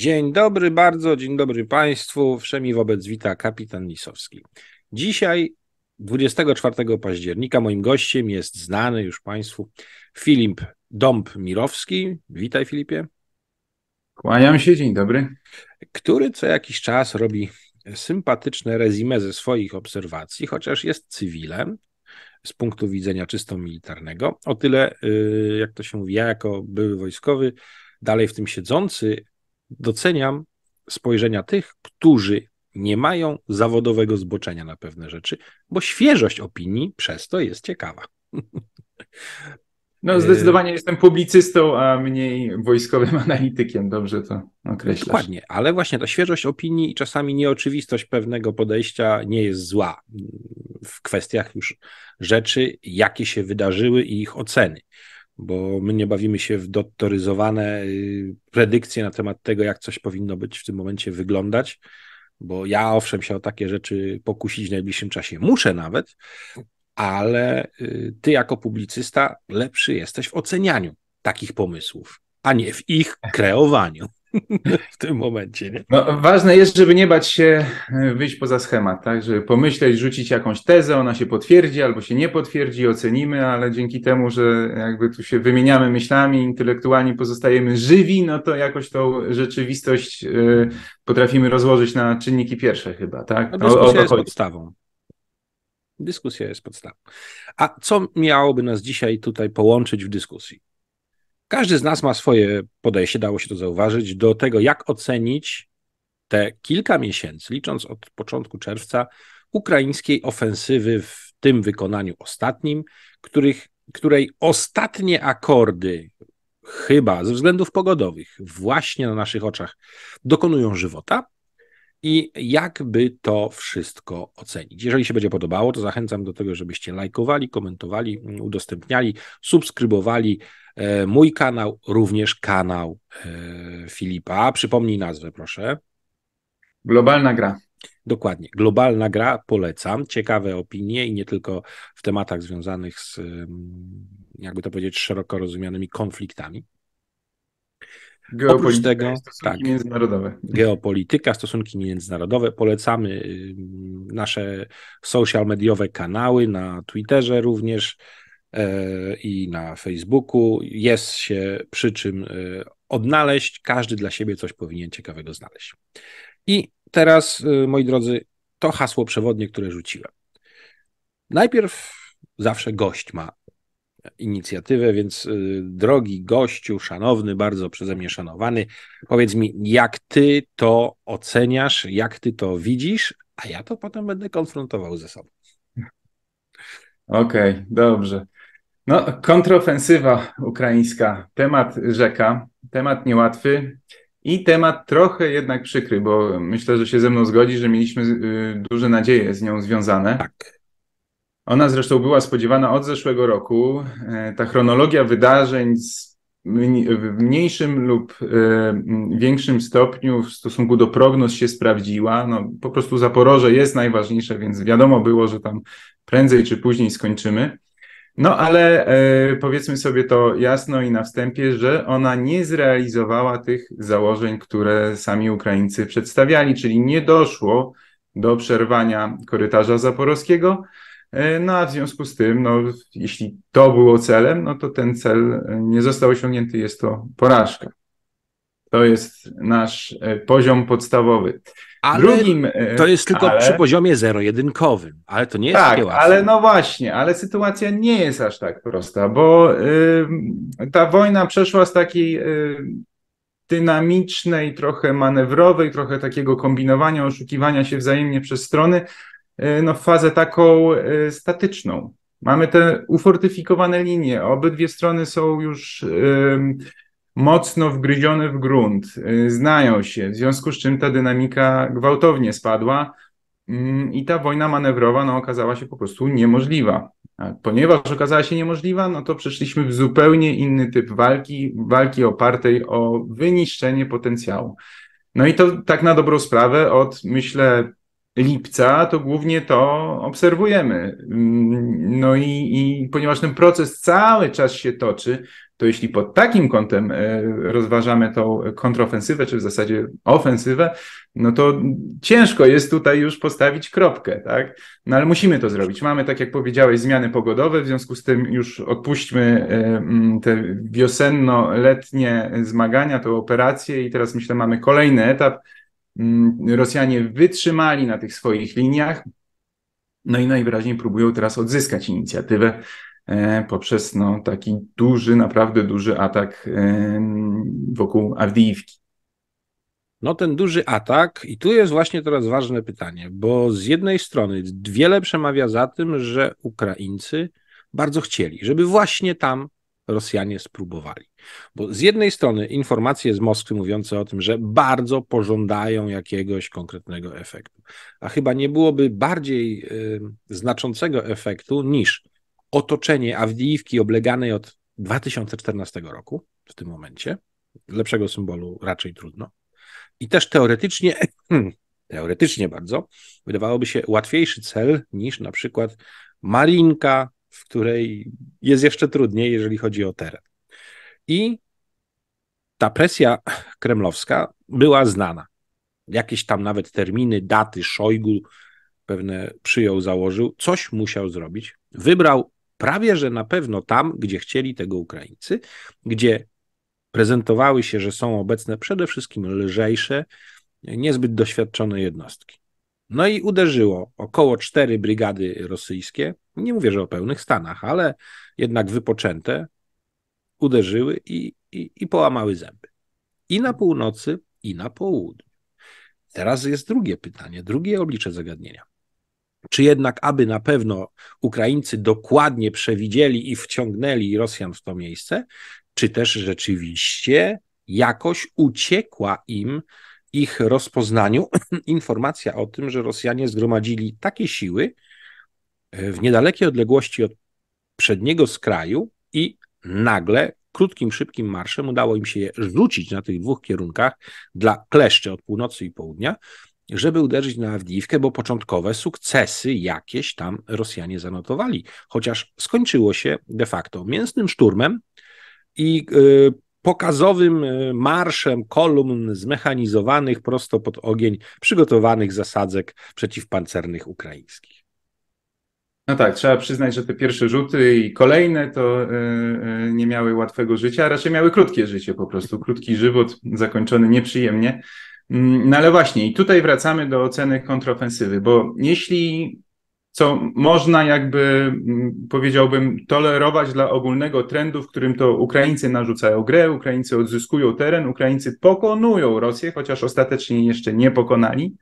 Dzień dobry bardzo, dzień dobry Państwu. Wszemi wobec wita kapitan Lisowski. Dzisiaj, 24 października, moim gościem jest znany już Państwu Filip Dąb-Mirowski. Witaj Filipie. Kłaniam się, dzień dobry. Który co jakiś czas robi sympatyczne rezime ze swoich obserwacji, chociaż jest cywilem, z punktu widzenia czysto militarnego. O tyle, y, jak to się mówi, ja jako były wojskowy, dalej w tym siedzący, doceniam spojrzenia tych, którzy nie mają zawodowego zboczenia na pewne rzeczy, bo świeżość opinii przez to jest ciekawa. No, e, zdecydowanie jestem publicystą, a mniej wojskowym analitykiem, dobrze to określasz. Dokładnie, ale właśnie ta świeżość opinii i czasami nieoczywistość pewnego podejścia nie jest zła w kwestiach już rzeczy, jakie się wydarzyły i ich oceny bo my nie bawimy się w doktoryzowane y, predykcje na temat tego, jak coś powinno być w tym momencie wyglądać, bo ja owszem się o takie rzeczy pokusić w najbliższym czasie muszę nawet, ale y, ty jako publicysta lepszy jesteś w ocenianiu takich pomysłów, a nie w ich kreowaniu w tym momencie. Nie? No, ważne jest, żeby nie bać się e, wyjść poza schemat, tak? Żeby pomyśleć, rzucić jakąś tezę, ona się potwierdzi albo się nie potwierdzi, ocenimy, ale dzięki temu, że jakby tu się wymieniamy myślami, intelektualnie pozostajemy żywi, no to jakoś tą rzeczywistość y, potrafimy rozłożyć na czynniki pierwsze chyba, tak? No, dyskusja o, o jest podstawą. Dyskusja jest podstawą. A co miałoby nas dzisiaj tutaj połączyć w dyskusji? Każdy z nas ma swoje podejście, dało się to zauważyć, do tego, jak ocenić te kilka miesięcy, licząc od początku czerwca, ukraińskiej ofensywy w tym wykonaniu ostatnim, których, której ostatnie akordy, chyba ze względów pogodowych, właśnie na naszych oczach dokonują żywota, i jakby to wszystko ocenić. Jeżeli się będzie podobało, to zachęcam do tego, żebyście lajkowali, komentowali, mm, udostępniali, subskrybowali e, mój kanał, również kanał e, Filipa. Przypomnij nazwę, proszę. Globalna gra. Dokładnie. Globalna gra polecam. Ciekawe opinie i nie tylko w tematach związanych z, mm, jakby to powiedzieć, szeroko rozumianymi konfliktami. Geopolityka tego, stosunki tak, międzynarodowe. Geopolityka, stosunki międzynarodowe. Polecamy y, nasze social mediowe kanały na Twitterze również e, i na Facebooku. Jest się przy czym e, odnaleźć. Każdy dla siebie coś powinien ciekawego znaleźć. I teraz, y, moi drodzy, to hasło przewodnie, które rzuciłem. Najpierw zawsze gość ma inicjatywę, więc y, drogi gościu, szanowny, bardzo przeze mnie szanowany, powiedz mi, jak ty to oceniasz, jak ty to widzisz, a ja to potem będę konfrontował ze sobą. Okej, okay, dobrze. No, kontrofensywa ukraińska, temat rzeka, temat niełatwy i temat trochę jednak przykry, bo myślę, że się ze mną zgodzi, że mieliśmy y, duże nadzieje z nią związane. Tak. Ona zresztą była spodziewana od zeszłego roku. E, ta chronologia wydarzeń w mniejszym lub e, większym stopniu w stosunku do prognoz się sprawdziła. No, po prostu Zaporoże jest najważniejsze, więc wiadomo było, że tam prędzej czy później skończymy. No ale e, powiedzmy sobie to jasno i na wstępie, że ona nie zrealizowała tych założeń, które sami Ukraińcy przedstawiali, czyli nie doszło do przerwania korytarza zaporowskiego E, no a w związku z tym, no, jeśli to było celem, no to ten cel e, nie został osiągnięty, jest to porażka. To jest nasz e, poziom podstawowy. Ale Drugim, to jest tylko ale, przy poziomie zero-jedynkowym, ale to nie jest tak, takie łatwe. ale no właśnie, ale sytuacja nie jest aż tak prosta, bo y, ta wojna przeszła z takiej y, dynamicznej, trochę manewrowej, trochę takiego kombinowania, oszukiwania się wzajemnie przez strony, E, no, fazę taką e, statyczną. Mamy te ufortyfikowane linie, obydwie strony są już mocno wgryzione w grunt, e, znają się, w związku z czym ta dynamika gwałtownie spadła mm, i ta wojna manewrowa no, okazała się po prostu niemożliwa. ponieważ okazała się niemożliwa, no to przeszliśmy w zupełnie inny typ walki, walki opartej o wyniszczenie potencjału. No i to tak na dobrą sprawę od, myślę, lipca, to głównie to obserwujemy. No i, i, ponieważ ten proces cały czas się toczy, to jeśli pod takim kątem e, rozważamy tą kontrofensywę, czy w zasadzie ofensywę, no to ciężko jest tutaj już postawić kropkę, tak? No ale musimy to zrobić. Mamy, tak jak powiedziałeś, zmiany pogodowe, w związku z tym już odpuśćmy e, te wiosenno-letnie zmagania, te operacje i teraz myślę mamy kolejny etap, Mm, Rosjanie wytrzymali na tych swoich liniach, no i najwyraźniej próbują teraz odzyskać inicjatywę e, poprzez no, taki duży, naprawdę duży atak e, wokół Awdijiwki. No ten duży atak i tu jest właśnie teraz ważne pytanie, bo z jednej strony wiele przemawia za tym, że Ukraińcy bardzo chcieli, żeby właśnie tam Rosjanie spróbowali. Bo z jednej strony informacje z Moskwy mówiące o tym, że bardzo pożądają jakiegoś konkretnego efektu, a chyba nie byłoby bardziej y, znaczącego efektu niż otoczenie Awdijiwki obleganej od 2014 roku w tym momencie. Lepszego symbolu raczej trudno. I też teoretycznie, teoretycznie bardzo, wydawałoby się łatwiejszy cel niż na przykład Marinka, w której jest jeszcze trudniej, jeżeli chodzi o teren. I ta presja kremlowska była znana. Jakieś tam nawet terminy, daty, Szojgu pewne przyjął, założył, coś musiał zrobić. Wybrał prawie że na pewno tam, gdzie chcieli tego Ukraińcy, gdzie prezentowały się, że są obecne przede wszystkim lżejsze, niezbyt doświadczone jednostki. No i uderzyło około cztery brygady rosyjskie, nie mówię, że o pełnych stanach, ale jednak wypoczęte, uderzyły i, i, i połamały zęby. I na północy, i na południu. Teraz jest drugie pytanie, drugie oblicze zagadnienia. Czy jednak, aby na pewno Ukraińcy dokładnie przewidzieli i wciągnęli Rosjan w to miejsce, czy też rzeczywiście jakoś uciekła im ich rozpoznaniu informacja o tym, że Rosjanie zgromadzili takie siły e, w niedalekiej odległości od przedniego skraju, nagle krótkim, szybkim marszem udało im się je rzucić na tych dwóch kierunkach dla kleszcze od północy i południa, żeby uderzyć na Awdijiwkę, bo początkowe sukcesy jakieś tam Rosjanie zanotowali. Chociaż skończyło się de facto mięsnym szturmem i yy, pokazowym y, marszem kolumn zmechanizowanych prosto pod ogień przygotowanych zasadzek przeciwpancernych ukraińskich. No tak, trzeba przyznać, że te pierwsze rzuty i kolejne to e, e, nie miały łatwego życia, a raczej miały krótkie życie po prostu, krótki żywot zakończony nieprzyjemnie. Mm, no ale właśnie, i tutaj wracamy do oceny kontrofensywy, bo jeśli co można jakby, mm, powiedziałbym, tolerować dla ogólnego trendu, w którym to Ukraińcy narzucają grę, Ukraińcy odzyskują teren, Ukraińcy pokonują Rosję, chociaż ostatecznie jeszcze nie pokonali,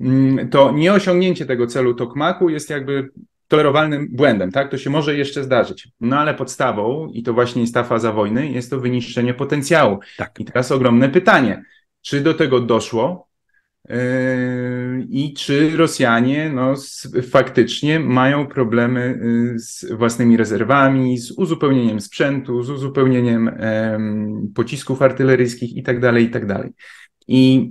mm, to nieosiągnięcie tego celu Tokmaku jest jakby tolerowalnym błędem, tak? To się może jeszcze zdarzyć. No ale podstawą, i to właśnie jest ta faza wojny, jest to wyniszczenie potencjału. Tak. I teraz ogromne pytanie, czy do tego doszło yy, i czy Rosjanie no, z, faktycznie mają problemy yy, z własnymi rezerwami, z uzupełnieniem sprzętu, z uzupełnieniem yy, pocisków artyleryjskich i tak i tak dalej tak dalej. I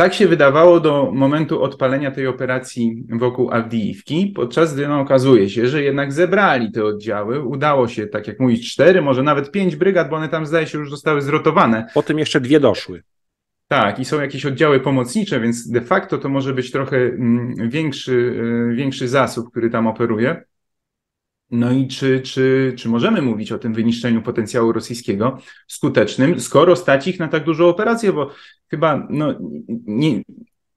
tak się wydawało do momentu odpalenia tej operacji wokół Avdiivki, podczas gdy no, okazuje się, że jednak zebrali te oddziały. Udało się, tak jak mówić, cztery, może nawet pięć brygad, bo one tam zdaje się już zostały zrotowane. Potem jeszcze dwie doszły. Tak, i są jakieś oddziały pomocnicze, więc de facto to może być trochę mm, większy, e, większy zasób, który tam operuje. No i czy, czy, czy możemy mówić o tym wyniszczeniu potencjału rosyjskiego skutecznym, skoro stać ich na tak dużą operację? Bo chyba no, nie,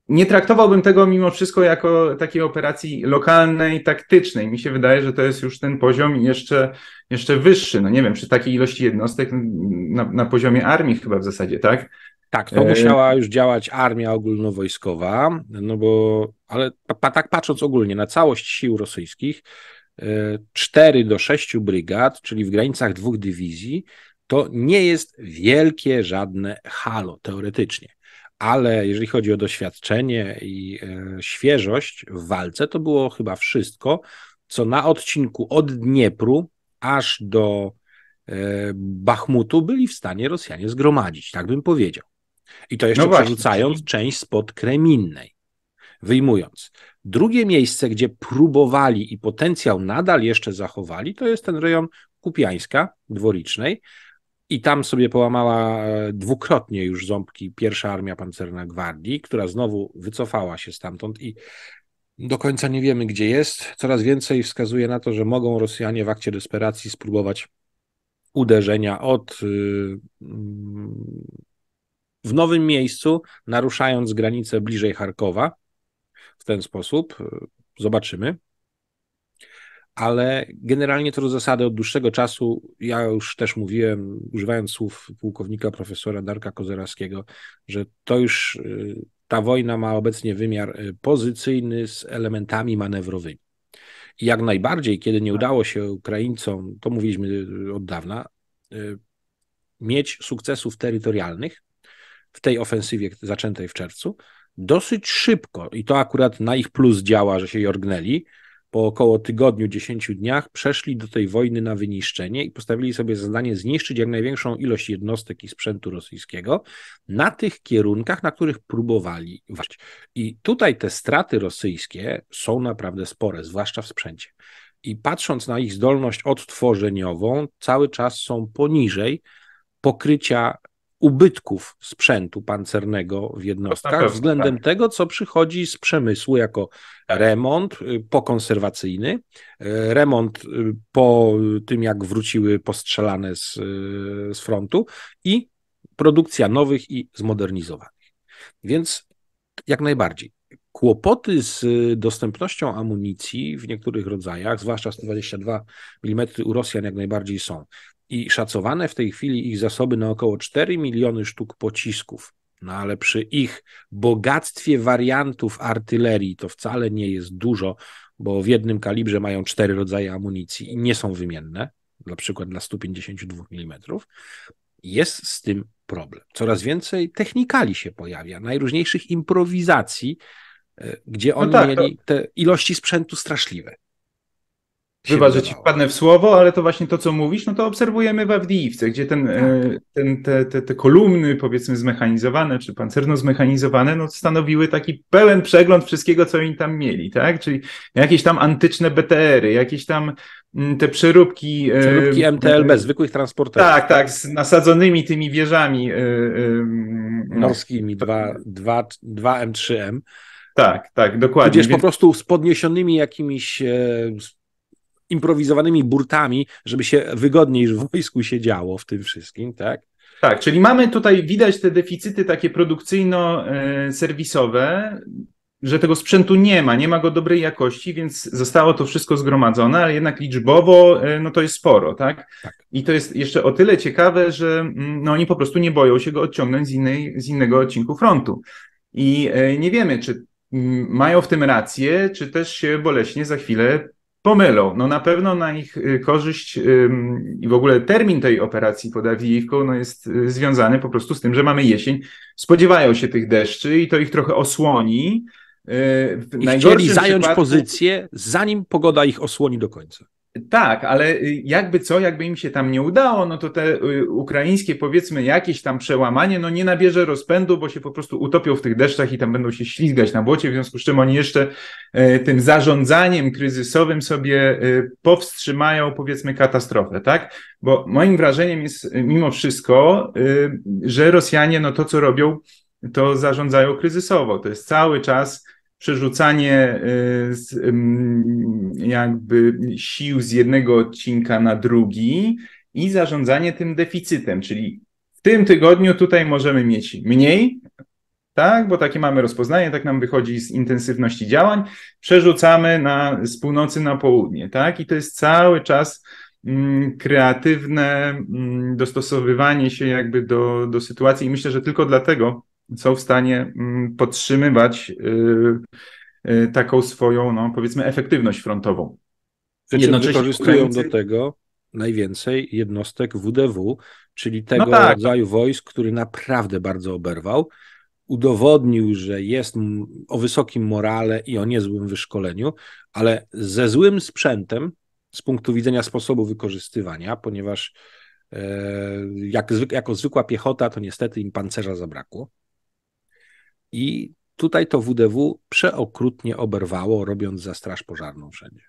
nie traktowałbym tego mimo wszystko jako takiej operacji lokalnej, taktycznej. Mi się wydaje, że to jest już ten poziom jeszcze, jeszcze wyższy. No nie wiem, przy takiej ilości jednostek no, na, na poziomie armii chyba w zasadzie, tak? Tak, to musiała e, już działać armia ogólnowojskowa, no bo, ale tak patrząc ogólnie na całość sił rosyjskich, 4 e, do 6 brygad, czyli w granicach dwóch dywizji, to nie jest wielkie żadne halo teoretycznie. Ale jeżeli chodzi o doświadczenie i e, świeżość w walce, to było chyba wszystko, co na odcinku od Dniepru aż do e, Bachmutu byli w stanie Rosjanie zgromadzić, tak bym powiedział. I to jeszcze no przerzucając część spod Kreminnej wyjmując. Drugie miejsce, gdzie próbowali i potencjał nadal jeszcze zachowali, to jest ten rejon Kupiańska, dworicznej. I tam sobie połamała e, dwukrotnie już ząbki pierwsza armia pancerna gwardii, która znowu wycofała się stamtąd i do końca nie wiemy, gdzie jest. Coraz więcej wskazuje na to, że mogą Rosjanie w akcie desperacji spróbować uderzenia od y, mm, w nowym miejscu, naruszając granicę bliżej Charkowa, w ten sposób. E, zobaczymy. Ale generalnie to do zasady od dłuższego czasu, ja już też mówiłem, używając słów pułkownika profesora Darka Kozeraskiego, że to już e, ta wojna ma obecnie wymiar e, pozycyjny z elementami manewrowymi. I jak najbardziej, kiedy nie udało się Ukraińcom, to mówiliśmy od dawna, mieć sukcesów terytorialnych, w tej ofensywie zaczętej w czerwcu, dosyć szybko, i to akurat na ich plus działa, że się jorgnęli, po około tygodniu, dziesięciu dniach przeszli do tej wojny na wyniszczenie i postawili sobie zadanie zniszczyć jak największą ilość jednostek i sprzętu rosyjskiego na tych kierunkach, na których próbowali walczyć. I tutaj te straty rosyjskie są naprawdę spore, zwłaszcza w sprzęcie. I patrząc na ich zdolność odtworzeniową, cały czas są poniżej pokrycia ubytków sprzętu pancernego w jednostkach pewno, względem tak. tego, co przychodzi z przemysłu jako remont y, pokonserwacyjny, y, remont y, po tym, jak wróciły postrzelane z, z frontu i produkcja nowych i zmodernizowanych. Więc jak najbardziej. Kłopoty z dostępnością amunicji w niektórych rodzajach, zwłaszcza 122 mm u Rosjan, jak najbardziej są i szacowane w tej chwili ich zasoby na około 4 miliony sztuk pocisków. No ale przy ich bogactwie wariantów artylerii to wcale nie jest dużo, bo w jednym kalibrze mają cztery rodzaje amunicji i nie są wymienne, na przykład dla 152 mm. Jest z tym problem. Coraz więcej technikali się pojawia, najróżniejszych improwizacji, e, gdzie no oni no tak, mieli te ilości sprzętu straszliwe. Chyba, że ci wpadnę w słowo, ale to właśnie to, co mówisz, no to obserwujemy w Avdiivce, gdzie ten, e, ten, te, te, te kolumny, powiedzmy, zmechanizowane czy pancerno zmechanizowane, no stanowiły taki pełen przegląd wszystkiego, co oni tam mieli, tak? Czyli jakieś tam antyczne BTR-y, jakieś tam mm, te przeróbki. E, przeróbki MTLB, e, zwykłych transporterów. Tak, tak, z nasadzonymi tymi wieżami e, e, mm. norskimi, 2, m 3 m Tak, tak, dokładnie. Gdzieś więc... po prostu z podniesionymi jakimiś e, improwizowanymi burtami, żeby się wygodniej w wojsku się działo w tym wszystkim, tak? Tak, czyli mamy tutaj, widać te deficyty takie produkcyjno-serwisowe, e, że tego sprzętu nie ma, nie ma go dobrej jakości, więc zostało to wszystko zgromadzone, ale jednak liczbowo e, no to jest sporo, tak? tak. I to jest jeszcze o tyle ciekawe, że mm, no, oni po prostu nie boją się go odciągnąć z, innej, z innego odcinku frontu. I e, nie wiemy, czy mm, mają w tym rację, czy też się boleśnie za chwilę pomylą. No na pewno na ich y, korzyść i w ogóle termin tej operacji pod Awijką no jest y, związany po prostu z tym, że mamy jesień. Spodziewają się tych deszczy i to ich trochę osłoni. Y, w I chcieli zająć pozycję, zanim pogoda ich osłoni do końca. Tak, ale jakby co, jakby im się tam nie udało, no to te y, ukraińskie, powiedzmy, jakieś tam przełamanie, no nie nabierze rozpędu, bo się po prostu utopią w tych deszczach i tam będą się ślizgać na błocie, w związku z czym oni jeszcze y, tym zarządzaniem kryzysowym sobie y, powstrzymają, powiedzmy, katastrofę, tak? Bo moim wrażeniem jest mimo wszystko, że Rosjanie, no to co robią, to zarządzają kryzysowo. To jest cały czas przerzucanie y, jakby sił z jednego odcinka na drugi i zarządzanie tym deficytem, czyli w tym tygodniu tutaj możemy mieć mniej, tak, bo takie mamy rozpoznanie, tak nam wychodzi z intensywności działań, przerzucamy na, z północy na południe, tak, i to jest cały czas mm, kreatywne mm, dostosowywanie się jakby do, do sytuacji i myślę, że tylko dlatego są w stanie mm, podtrzymywać y, y, taką swoją, no, powiedzmy, efektywność frontową. Jednocześnie wykorzystują do tego najwięcej jednostek WDW, czyli no tego no tak. rodzaju wojsk, który naprawdę bardzo oberwał. Udowodnił, że jest o wysokim morale i o niezłym wyszkoleniu, ale ze złym sprzętem z punktu widzenia sposobu wykorzystywania, ponieważ e, jak, jako zwykła piechota, to niestety im pancerza zabrakło. I tutaj to WDW przeokrutnie oberwało, robiąc za straż pożarną wszędzie.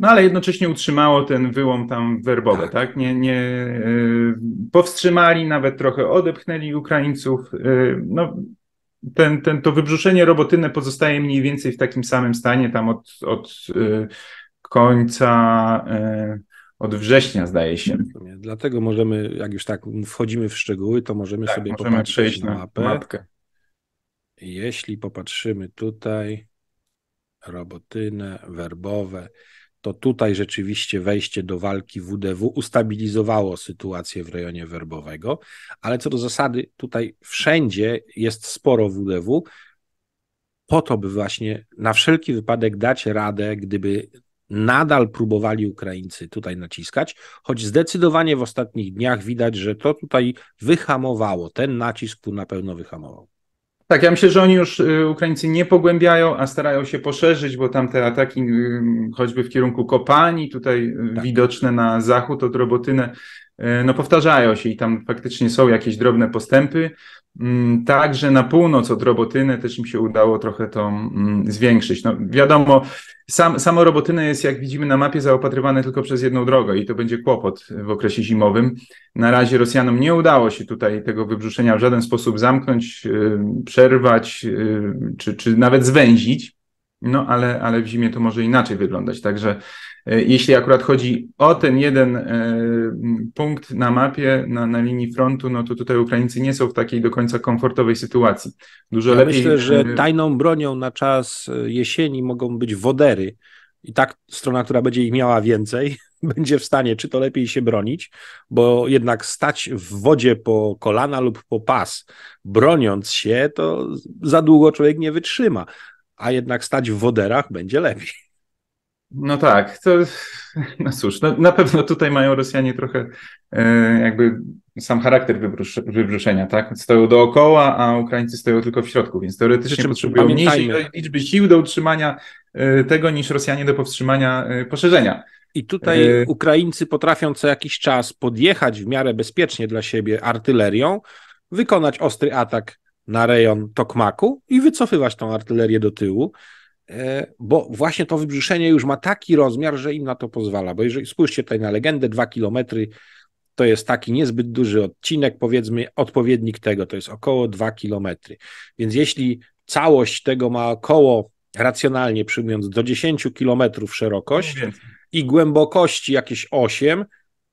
No ale jednocześnie utrzymało ten wyłom tam werbowy, tak? tak? Nie, nie y, powstrzymali, nawet trochę odepchnęli Ukraińców. Y, no, ten, ten, to wybrzuszenie robotyne pozostaje mniej więcej w takim samym stanie tam od, od y, końca od września, zdaje się. Dlatego możemy, jak już tak wchodzimy w szczegóły, to możemy tak, sobie możemy popatrzeć przejść na, mapę. mapkę jeśli popatrzymy tutaj, robotyne werbowe, to tutaj rzeczywiście wejście do walki WDW ustabilizowało sytuację w rejonie werbowego, ale co do zasady, tutaj wszędzie jest sporo WDW, po to, by właśnie na wszelki wypadek dać radę, gdyby nadal próbowali Ukraińcy tutaj naciskać, choć zdecydowanie w ostatnich dniach widać, że to tutaj wyhamowało, ten nacisk tu na pewno wyhamował. Tak, ja myślę, że oni już y, Ukraińcy nie pogłębiają, a starają się poszerzyć, bo tam te ataki y, choćby w kierunku kopalni, tutaj y, tak. widoczne na zachód od Robotynę, E, no powtarzają się i tam faktycznie są jakieś drobne postępy. Mm, także na północ od Robotyny też im się udało trochę to mm, zwiększyć. No wiadomo, sam, samo Robotynę jest, jak widzimy na mapie, zaopatrywane tylko przez jedną drogę i to będzie kłopot w okresie zimowym. Na razie Rosjanom nie udało się tutaj tego wybrzuszenia w żaden sposób zamknąć, y, przerwać y, czy, czy nawet zwęzić. No ale, ale w zimie to może inaczej wyglądać. Także E, jeśli akurat chodzi o ten jeden e, punkt na mapie, na, na linii frontu, no to tutaj Ukraińcy nie są w takiej do końca komfortowej sytuacji. Dużo ja lepiej. Myślę, że e, tajną bronią na czas jesieni mogą być wodery. I tak strona, która będzie ich miała więcej, będzie w stanie czy to lepiej się bronić, bo jednak stać w wodzie po kolana lub po pas, broniąc się, to za długo człowiek nie wytrzyma, a jednak stać w woderach będzie lepiej. No tak, to no cóż, no, na pewno tutaj mają Rosjanie trochę e, jakby sam charakter wybrusz, tak? Stoją dookoła, a Ukraińcy stoją tylko w środku, więc teoretycznie potrzebują mniejszej liczby sił do utrzymania e, tego niż Rosjanie do powstrzymania e, poszerzenia. I tutaj e, Ukraińcy potrafią co jakiś czas podjechać w miarę bezpiecznie dla siebie artylerią, wykonać ostry atak na rejon Tokmaku i wycofywać tą artylerię do tyłu. E, bo właśnie to wybrzuszenie już ma taki rozmiar, że im na to pozwala. Bo jeżeli spójrzcie tutaj na legendę, dwa kilometry to jest taki niezbyt duży odcinek, powiedzmy, odpowiednik tego to jest około dwa kilometry. Więc jeśli całość tego ma około, racjonalnie przyjmując, do 10 kilometrów szerokość no i głębokości jakieś 8,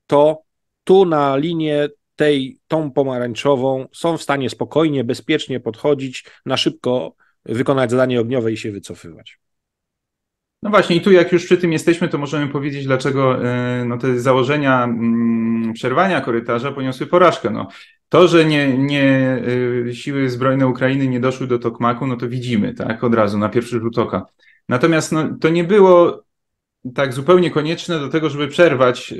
to tu na linię tej, tą pomarańczową są w stanie spokojnie, bezpiecznie podchodzić na szybko wykonać zadanie ogniowe i się wycofywać. No właśnie, i tu jak już przy tym jesteśmy, to możemy powiedzieć, dlaczego e, no, te założenia mm, przerwania korytarza poniosły porażkę. No, to, że nie, nie, e, siły zbrojne Ukrainy nie doszły do Tokmaku, no to widzimy, tak, od razu, na pierwszy rzut oka. Natomiast no, to nie było tak zupełnie konieczne do tego, żeby przerwać e,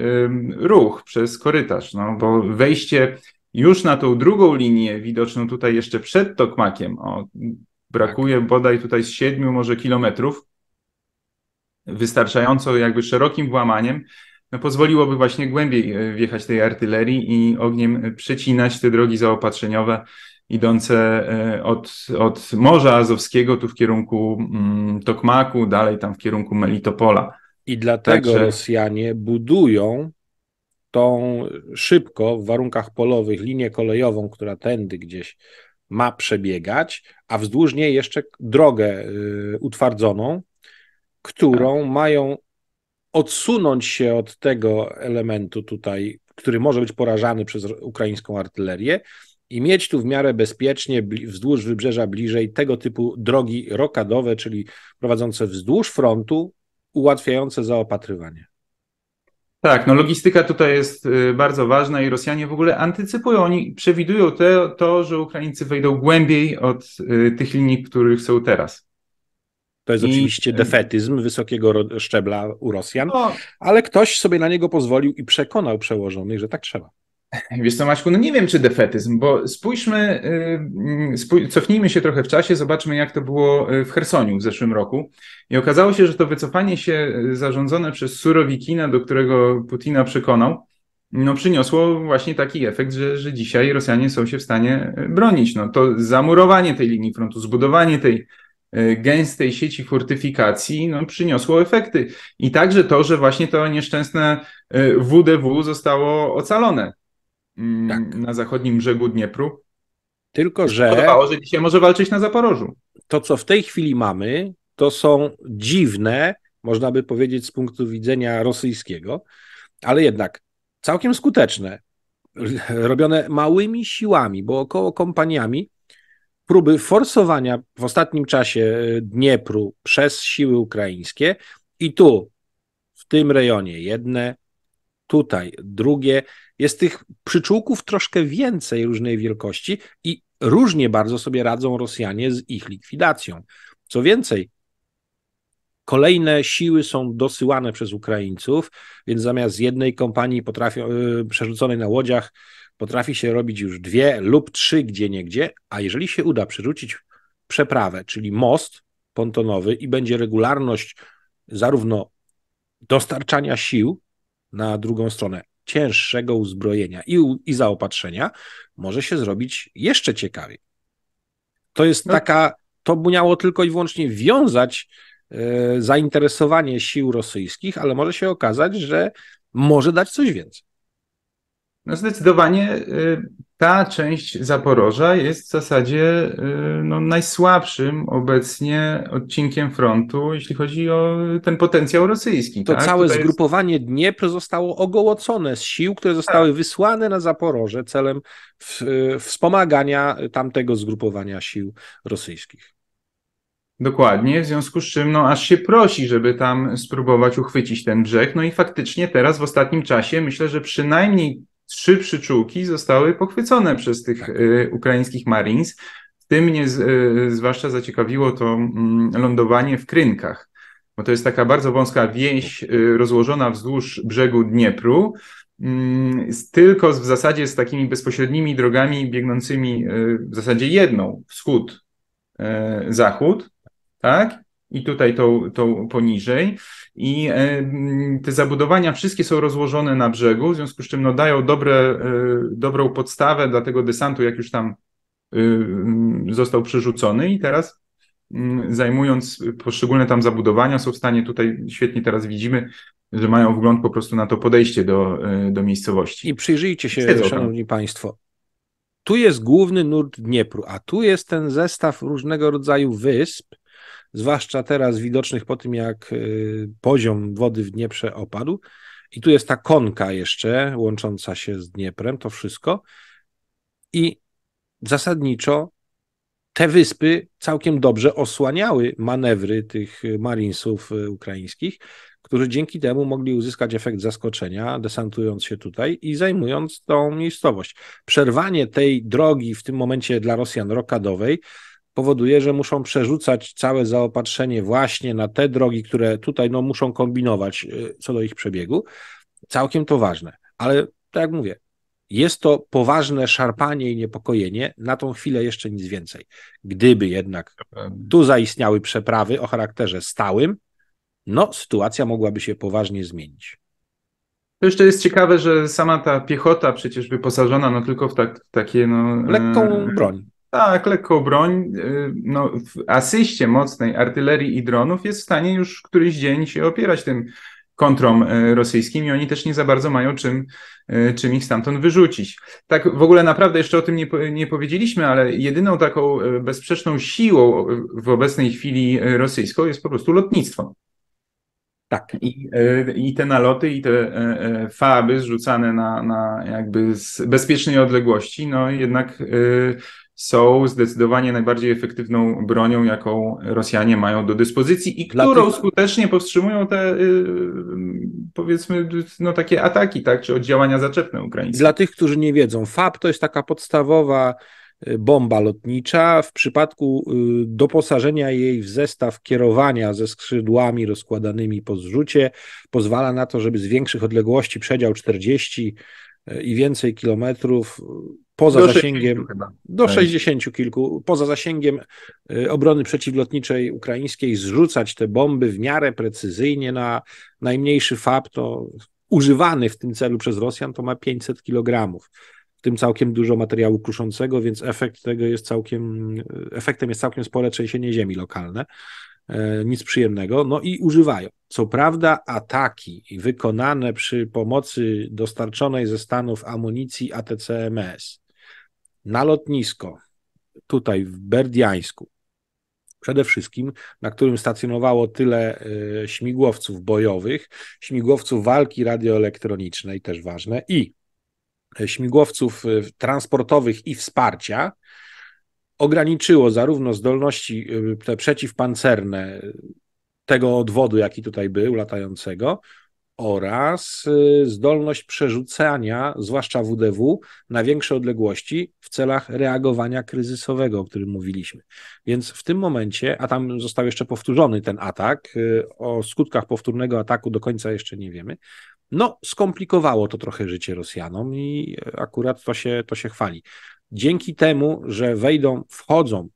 ruch przez korytarz, no, bo wejście już na tą drugą linię widoczną tutaj jeszcze przed Tokmakiem, o, Brakuje tak. bodaj tutaj z siedmiu może kilometrów, wystarczająco jakby szerokim włamaniem, no pozwoliłoby właśnie głębiej e, wjechać tej artylerii i ogniem przecinać te drogi zaopatrzeniowe idące e, od, od Morza Azowskiego tu w kierunku mm, Tokmaku, dalej tam w kierunku Melitopola. I dlatego Także... Rosjanie budują tą szybko w warunkach polowych linię kolejową, która tędy gdzieś ma przebiegać, a wzdłuż niej jeszcze drogę y, utwardzoną, którą tak. mają odsunąć się od tego elementu tutaj, który może być porażany przez ukraińską artylerię i mieć tu w miarę bezpiecznie wzdłuż wybrzeża bliżej tego typu drogi rokadowe, czyli prowadzące wzdłuż frontu, ułatwiające zaopatrywanie. Tak, no logistyka tutaj jest y, bardzo ważna i Rosjanie w ogóle antycypują, oni przewidują te, to, że Ukraińcy wejdą głębiej od y, tych linii, których są teraz. To jest I... oczywiście y, defetyzm wysokiego szczebla u Rosjan, no, ale ktoś sobie na niego pozwolił i przekonał przełożonych, że tak trzeba. Wiesz co, Maśku, no nie wiem, czy defetyzm, bo spójrzmy, y, cofnijmy się trochę w czasie, zobaczmy, jak to było y, w Chersoniu w zeszłym roku. I okazało się, że to wycofanie się y, zarządzone przez Surowikina, do którego Putina przekonał, no przyniosło właśnie taki efekt, że, że dzisiaj Rosjanie są się w stanie bronić. No to zamurowanie tej linii frontu, zbudowanie tej gęstej sieci fortyfikacji no, przyniosło efekty. I także to, że właśnie to nieszczęsne WDW zostało ocalone. Mm, tak. na zachodnim brzegu Dniepru. Tylko, że. Podobało, że dzisiaj może walczyć na Zaporożu. To, co w tej chwili mamy, to są dziwne, można by powiedzieć, z punktu widzenia rosyjskiego, ale jednak całkiem skuteczne, robione małymi siłami, bo około kompaniami, próby forsowania w ostatnim czasie e, Dniepru przez siły ukraińskie i tu, w tym rejonie jedne, tutaj drugie, jest tych przyczółków troszkę więcej różnej wielkości i różnie bardzo sobie radzą Rosjanie z ich likwidacją. Co więcej, kolejne siły są dosyłane przez Ukraińców, więc zamiast jednej kompanii potrafi, e, przerzuconej na łodziach potrafi się robić już dwie lub trzy gdzie niegdzie, a jeżeli się uda przerzucić przeprawę, czyli most pontonowy i będzie regularność zarówno dostarczania sił na drugą stronę, cięższego uzbrojenia i, i zaopatrzenia może się zrobić jeszcze ciekawiej. To jest no- taka, to miało tylko i wyłącznie wiązać y, zainteresowanie sił rosyjskich, ale może się okazać, że może dać coś więcej. No zdecydowanie e, ta część Zaporoża jest w zasadzie y, no, najsłabszym obecnie odcinkiem frontu, jeśli chodzi o ten potencjał rosyjski. To tak? całe Tutaj zgrupowanie jest... Dniepr zostało ogołocone z sił, które zostały tak. wysłane na Zaporoże celem w, y, wspomagania tamtego zgrupowania sił rosyjskich. Dokładnie, w związku z czym no, aż się prosi, żeby tam spróbować uchwycić ten brzeg. No i faktycznie teraz w ostatnim czasie myślę, że przynajmniej trzy przyczółki zostały pochwycone przez tych tak. y, ukraińskich Marines. W tym mnie y, zwłaszcza zaciekawiło to mm, lądowanie w Krynkach, bo to jest taka bardzo wąska wieś y, rozłożona wzdłuż brzegu Dniepru, mm, tylko w zasadzie z takimi bezpośrednimi drogami biegnącymi w zasadzie jedną, wschód, zachód, tak? i tutaj tą, tą poniżej. I te zabudowania wszystkie są rozłożone na brzegu, w związku z czym no, dają dobre, e, dobrą podstawę dla tego desantu, jak już tam e, został przerzucony i teraz zajmując poszczególne tam zabudowania są w stanie tutaj, świetnie teraz widzimy, że mają wgląd po prostu na to podejście do, e, do miejscowości. I przyjrzyjcie się, Siedzą szanowni tam. państwo, tu jest główny nurt Dniepru, a tu jest ten zestaw różnego rodzaju wysp, zwłaszcza teraz widocznych po tym, jak y, poziom wody w Dnieprze opadł. I tu jest ta konka jeszcze łącząca się z Dnieprem, to wszystko. I zasadniczo te wyspy całkiem dobrze osłaniały manewry tych marinesów y, ukraińskich, którzy dzięki temu mogli uzyskać efekt zaskoczenia, desantując się tutaj i zajmując tą miejscowość. Przerwanie tej drogi w tym momencie dla Rosjan rokadowej powoduje, że muszą przerzucać całe zaopatrzenie właśnie na te drogi, które tutaj no, muszą kombinować y, co do ich przebiegu. Całkiem to ważne, ale tak jak mówię, jest to poważne szarpanie i niepokojenie, na tą chwilę jeszcze nic więcej. Gdyby jednak tu zaistniały przeprawy o charakterze stałym, no sytuacja mogłaby się poważnie zmienić. To jeszcze jest ciekawe, że sama ta piechota przecież wyposażona no tylko w tak, takie no... Lekką e, broń. Tak, lekką broń. Y, no, w asyście mocnej artylerii i dronów jest w stanie już któryś dzień się opierać tym kontrom y, rosyjskim i oni też nie za bardzo mają czym, y, czym ich stamtąd wyrzucić. Tak w ogóle naprawdę jeszcze o tym nie, nie powiedzieliśmy, ale jedyną taką bezsprzeczną siłą w obecnej chwili rosyjską jest po prostu lotnictwo. Tak. I, I te naloty, i te e, e, faby zrzucane na, na jakby z bezpiecznej odległości, no jednak są zdecydowanie najbardziej efektywną bronią, jaką Rosjanie mają do dyspozycji i którą tych... skutecznie powstrzymują te, y, powiedzmy, no, takie ataki, tak, czy oddziałania zaczepne Ukraińskie. Dla tych, którzy nie wiedzą, FAB to jest taka podstawowa y, bomba lotnicza. W przypadku y, doposażenia jej w zestaw kierowania ze skrzydłami rozkładanymi po zrzucie, pozwala na to, żeby z większych odległości, przedział 40 i więcej kilometrów, poza do zasięgiem do 60 kilku, poza zasięgiem y, obrony przeciwlotniczej ukraińskiej zrzucać te bomby w miarę precyzyjnie na najmniejszy fab, to używany w tym celu przez Rosjan to ma 500 kg. W tym całkiem dużo materiału kruszącego, więc efekt tego jest całkiem, y, efektem jest całkiem spore trzęsienie ziemi lokalne. Y, nic przyjemnego, no i używają. Co prawda, ataki wykonane przy pomocy dostarczonej ze Stanów amunicji ATCMS, na lotnisko, tutaj w Berdiańsku, przede wszystkim, na którym stacjonowało tyle y, śmigłowców bojowych, śmigłowców walki radioelektronicznej, też ważne, i y, śmigłowców y, transportowych i wsparcia, ograniczyło zarówno zdolności te przeciwpancerne tego odwodu, jaki tutaj był, latającego, oraz y, zdolność przerzucania, zwłaszcza WDW, na większe odległości w celach reagowania kryzysowego, o którym mówiliśmy. Więc w tym momencie, a tam został jeszcze powtórzony ten atak, y, o skutkach powtórnego ataku do końca jeszcze nie wiemy. No, skomplikowało to trochę życie Rosjanom i akurat to się, to się chwali. Dzięki temu, że wejdą, wchodzą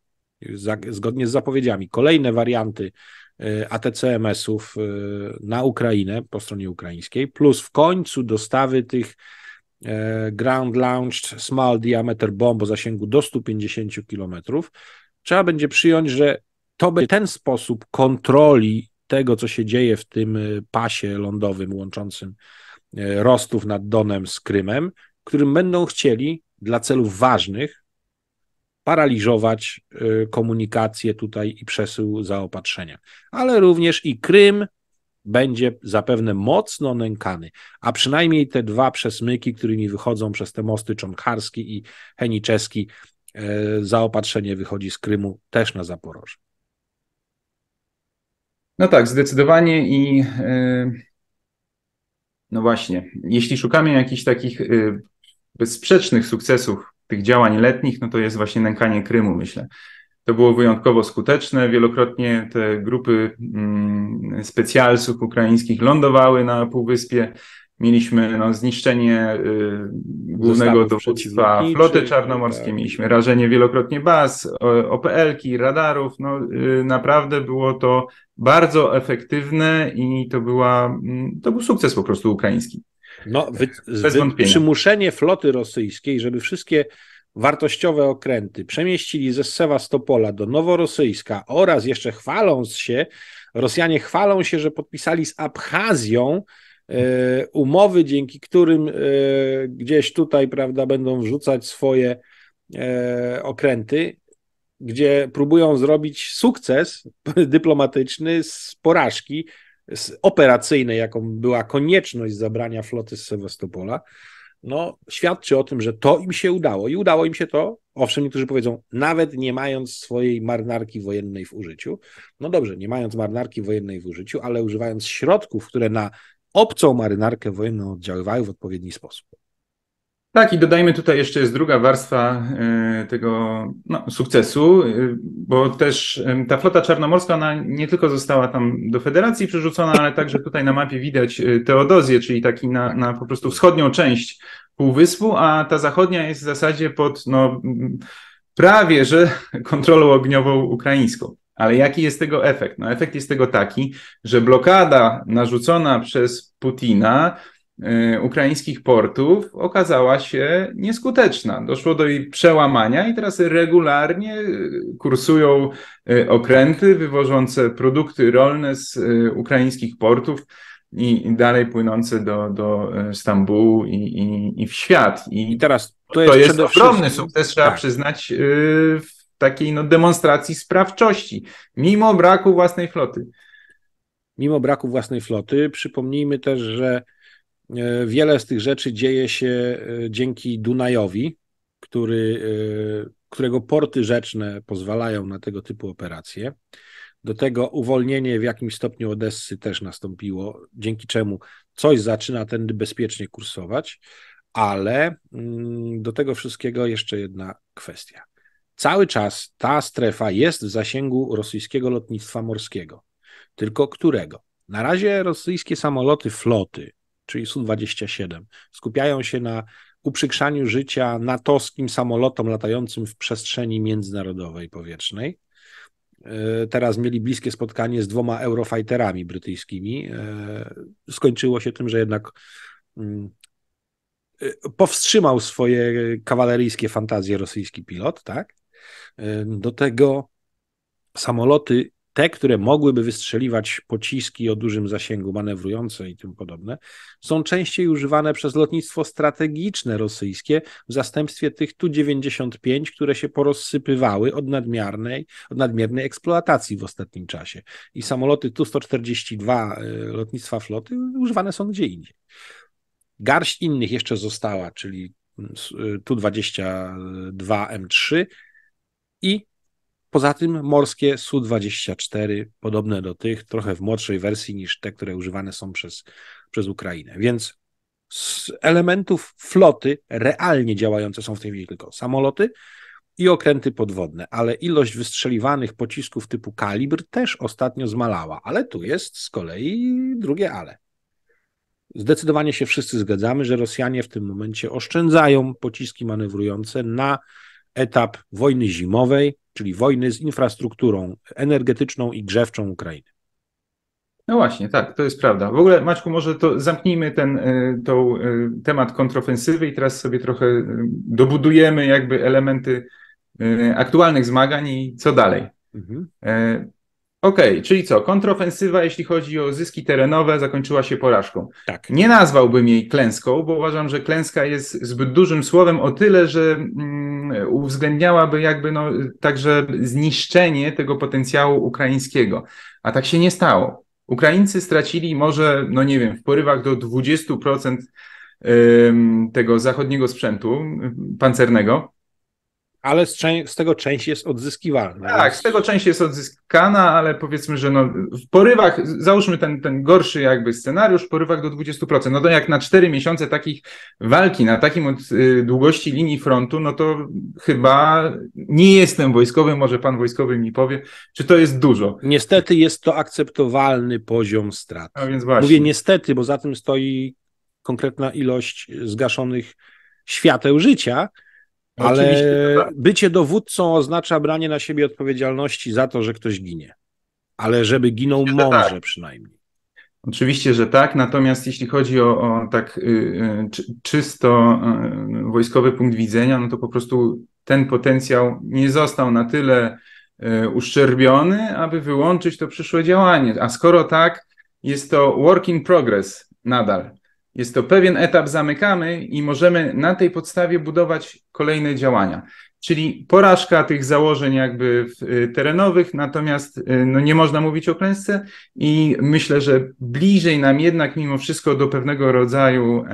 zgodnie z zapowiedziami kolejne warianty Y, ATCMS-ów y, na Ukrainę po stronie ukraińskiej, plus w końcu dostawy tych y, ground launched small diameter bomb o zasięgu do 150 km, trzeba będzie przyjąć, że to będzie ten sposób kontroli tego, co się dzieje w tym pasie lądowym łączącym Rostów nad Donem z Krymem, którym będą chcieli dla celów ważnych paraliżować y, komunikację tutaj i przesył zaopatrzenia. Ale również i Krym będzie zapewne mocno nękany, a przynajmniej te dwa przesmyki, którymi wychodzą przez te mosty Czonkarski i Heniczeski, y, zaopatrzenie wychodzi z Krymu też na Zaporoże. No tak, zdecydowanie i y, no właśnie, jeśli szukamy jakichś takich bezsprzecznych sukcesów tych działań letnich, no to jest właśnie nękanie Krymu, myślę. To było wyjątkowo skuteczne. Wielokrotnie te grupy mm, specjalsów ukraińskich lądowały na Półwyspie. Mieliśmy no, zniszczenie y, głównego dowództwa floty czarnomorskiej, tak. mieliśmy rażenie wielokrotnie baz, OPL-ki, radarów. No, y, naprawdę było to bardzo efektywne i to, była, y, to był sukces po prostu ukraiński. No, tak, wy, wy, przymuszenie floty rosyjskiej, żeby wszystkie wartościowe okręty przemieścili ze Sewastopola do Noworosyjska oraz jeszcze chwaląc się, Rosjanie chwalą się, że podpisali z Abchazją e, umowy, dzięki którym e, gdzieś tutaj, prawda, będą wrzucać swoje e, okręty, gdzie próbują zrobić sukces dyplomatyczny z porażki, operacyjnej, jaką była konieczność zabrania floty z Sewastopola, no, świadczy o tym, że to im się udało. I udało im się to, owszem, niektórzy powiedzą, nawet nie mając swojej marynarki wojennej w użyciu. No dobrze, nie mając marynarki wojennej w użyciu, ale używając środków, które na obcą marynarkę wojenną oddziaływają w odpowiedni sposób. Tak, i dodajmy tutaj jeszcze jest druga warstwa e, tego no, sukcesu, e, bo też ta flota czarnomorska ona nie tylko została tam do federacji przerzucona, ale także tutaj na mapie widać e, Teodozję, czyli taki na, na po prostu wschodnią część półwyspu, a ta zachodnia jest w zasadzie pod no, prawie że kontrolą ogniową ukraińską. Ale jaki jest tego efekt? No, efekt jest tego taki, że blokada narzucona przez Putina E, ukraińskich portów okazała się nieskuteczna. Doszło do jej przełamania i teraz regularnie e, kursują e, okręty wywożące produkty rolne z ukraińskich portów i, dalej płynące do, do Stambułu i, i, i w świat. I teraz to jest, to jest ogromny wszystkim... sukces, trzeba tak. przyznać, w takiej no, demonstracji sprawczości, mimo braku własnej floty. Mimo braku własnej floty, przypomnijmy też, że E, wiele z tych rzeczy dzieje się e, dzięki Dunajowi, który, e, którego porty rzeczne pozwalają na tego typu operacje. Do tego uwolnienie w jakimś stopniu Odessy też nastąpiło, dzięki czemu coś zaczyna tędy bezpiecznie kursować, ale mm, do tego wszystkiego jeszcze jedna kwestia. Cały czas ta strefa jest w zasięgu rosyjskiego lotnictwa morskiego, tylko którego? Na razie rosyjskie samoloty floty czyli Su-27. Skupiają się na uprzykrzaniu życia natowskim samolotom latającym w przestrzeni międzynarodowej powietrznej. E, teraz mieli bliskie spotkanie z dwoma eurofighterami brytyjskimi. E, skończyło się tym, że jednak mm, e, powstrzymał swoje kawaleryjskie fantazje rosyjski pilot, tak? Do tego samoloty te, które mogłyby wystrzeliwać pociski o dużym zasięgu, manewrujące i tym podobne, są częściej używane przez lotnictwo strategiczne rosyjskie w zastępstwie tych Tu-95, które się porozsypywały od nadmiernej, od nadmiernej eksploatacji w ostatnim czasie. I samoloty Tu-142 e, lotnictwa floty używane są gdzie indziej. Garść innych jeszcze została, czyli mm, y, Tu-22M3 i Poza tym morskie Su-24, podobne do tych, trochę w młodszej wersji niż te, które używane są przez, przez Ukrainę. Więc z elementów floty realnie działające są w tej chwili tylko samoloty i okręty podwodne, ale ilość wystrzeliwanych pocisków typu kalibr też ostatnio zmalała, ale tu jest z kolei drugie ale. Zdecydowanie się wszyscy zgadzamy, że Rosjanie w tym momencie oszczędzają pociski manewrujące na etap wojny zimowej, czyli wojny z infrastrukturą energetyczną i grzewczą Ukrainy. No właśnie, tak, to jest prawda. W ogóle, Maćku, może to zamknijmy ten e, tą, e, temat kontrofensywy i teraz sobie trochę e, dobudujemy jakby elementy aktualnych zmagań i co dalej. Mhm. Okej, okay, czyli co? Kontrofensywa, jeśli chodzi o zyski terenowe, zakończyła się porażką. Tak. Nie nazwałbym jej klęską, bo uważam, że klęska jest zbyt dużym słowem o tyle, że mm, uwzględniałaby jakby no, także zniszczenie tego potencjału ukraińskiego. A tak się nie stało. Ukraińcy stracili może, no nie wiem, w porywach do 20% tego zachodniego sprzętu y, pancernego ale z, z, tego część jest odzyskiwalna. Tak, więc... z tego część jest odzyskana, ale powiedzmy, że no, w porywach, załóżmy ten, ten gorszy jakby scenariusz, w porywach do 20%. No to jak na 4 miesiące takich walki, na takim od, y, długości linii frontu, no to chyba nie jestem wojskowy, może pan wojskowy mi powie, czy to jest dużo. Niestety jest to akceptowalny poziom strat. A więc właśnie. Mówię niestety, bo za tym stoi konkretna ilość zgaszonych świateł życia, no, ale tak. bycie dowódcą oznacza branie na siebie odpowiedzialności za to, że ktoś ginie. Ale żeby ginął Oczywiście, mądrze tak. przynajmniej. Oczywiście, że tak. Natomiast jeśli chodzi o, o tak y, y, czysto y, wojskowy punkt widzenia, no to po prostu ten potencjał nie został na tyle uszczerbiony, aby wyłączyć to przyszłe działanie. A skoro tak, jest to work in progress nadal. Jest to pewien etap, zamykamy i możemy na tej podstawie budować kolejne działania. Czyli porażka tych założeń jakby y, terenowych, natomiast y, no, nie można mówić o klęsce i myślę, że bliżej nam jednak mimo wszystko do pewnego rodzaju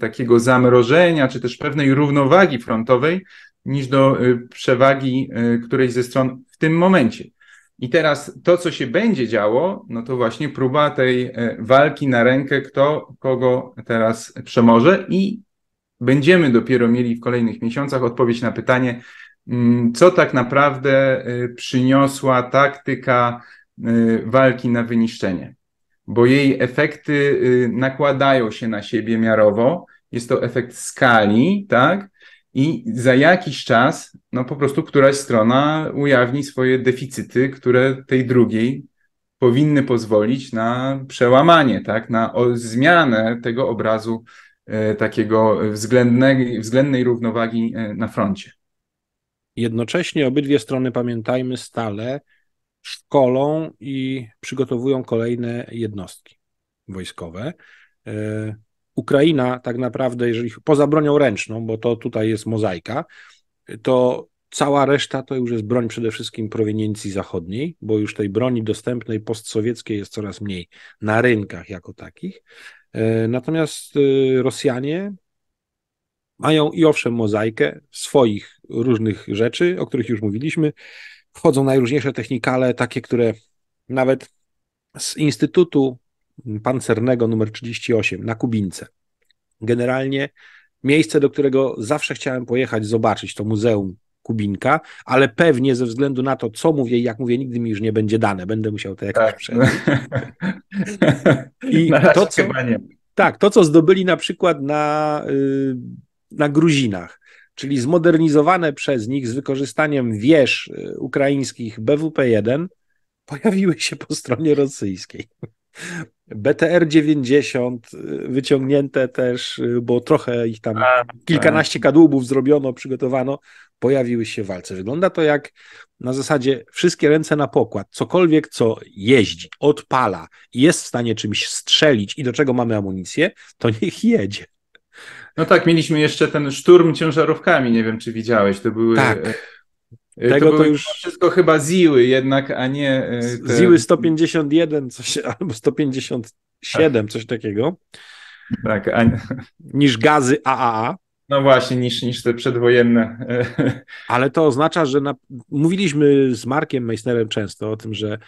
takiego zamrożenia, czy też pewnej równowagi frontowej, niż do y, przewagi którejś ze stron w tym momencie. I teraz to, co się będzie działo, no to właśnie próba tej e, walki na rękę, kto kogo teraz przemoże i będziemy dopiero mieli w kolejnych miesiącach odpowiedź na pytanie, mm, co tak naprawdę e, przyniosła taktyka e, walki na wyniszczenie, bo jej efekty nakładają się na siebie miarowo. Jest to efekt skali, tak? i za jakiś czas, no po prostu któraś strona ujawni swoje deficyty, które tej drugiej powinny pozwolić na przełamanie, tak, na zmianę tego obrazu e, takiego względnej, względnej równowagi e, na froncie. Jednocześnie obydwie strony, pamiętajmy, stale szkolą i przygotowują kolejne jednostki wojskowe. E, Ukraina tak naprawdę, jeżeli poza bronią ręczną, bo to tutaj jest mozaika, to cała reszta to już jest broń przede wszystkim proweniencji zachodniej, bo już tej broni dostępnej postsowieckiej jest coraz mniej na rynkach jako takich. E, natomiast e, Rosjanie mają i owszem mozaikę swoich różnych rzeczy, o których już mówiliśmy. Wchodzą najróżniejsze technikale, takie, które nawet z Instytutu pancernego numer 38 na Kubince. Generalnie miejsce, do którego zawsze chciałem pojechać, zobaczyć to muzeum Kubinka, ale pewnie ze względu na to, co mówię i jak mówię, nigdy mi już nie będzie dane. Będę musiał to jakoś tak. I to, co, tak, to, co zdobyli na przykład na, y, na Gruzinach, czyli zmodernizowane przez nich z wykorzystaniem wież y, ukraińskich BWP-1, pojawiły się po stronie rosyjskiej. BTR-90 y, wyciągnięte też, y, bo trochę ich tam kilkanaście tak. kadłubów zrobiono, przygotowano, pojawiły się w walce. Wygląda to jak na zasadzie wszystkie ręce na pokład. Cokolwiek, co jeździ, odpala i jest w stanie czymś strzelić i do czego mamy amunicję, to niech jedzie. No tak, mieliśmy jeszcze ten szturm ciężarówkami, nie wiem czy widziałeś, to były tak. Y, Tego to, to już wszystko chyba ziły jednak, a nie. Y, te... Ziły 151 coś, albo 157, coś takiego. Tak, a... niż gazy AAA. No właśnie, niż, niż te przedwojenne. Ale to oznacza, że na... mówiliśmy z Markiem Meissnerem często o tym, że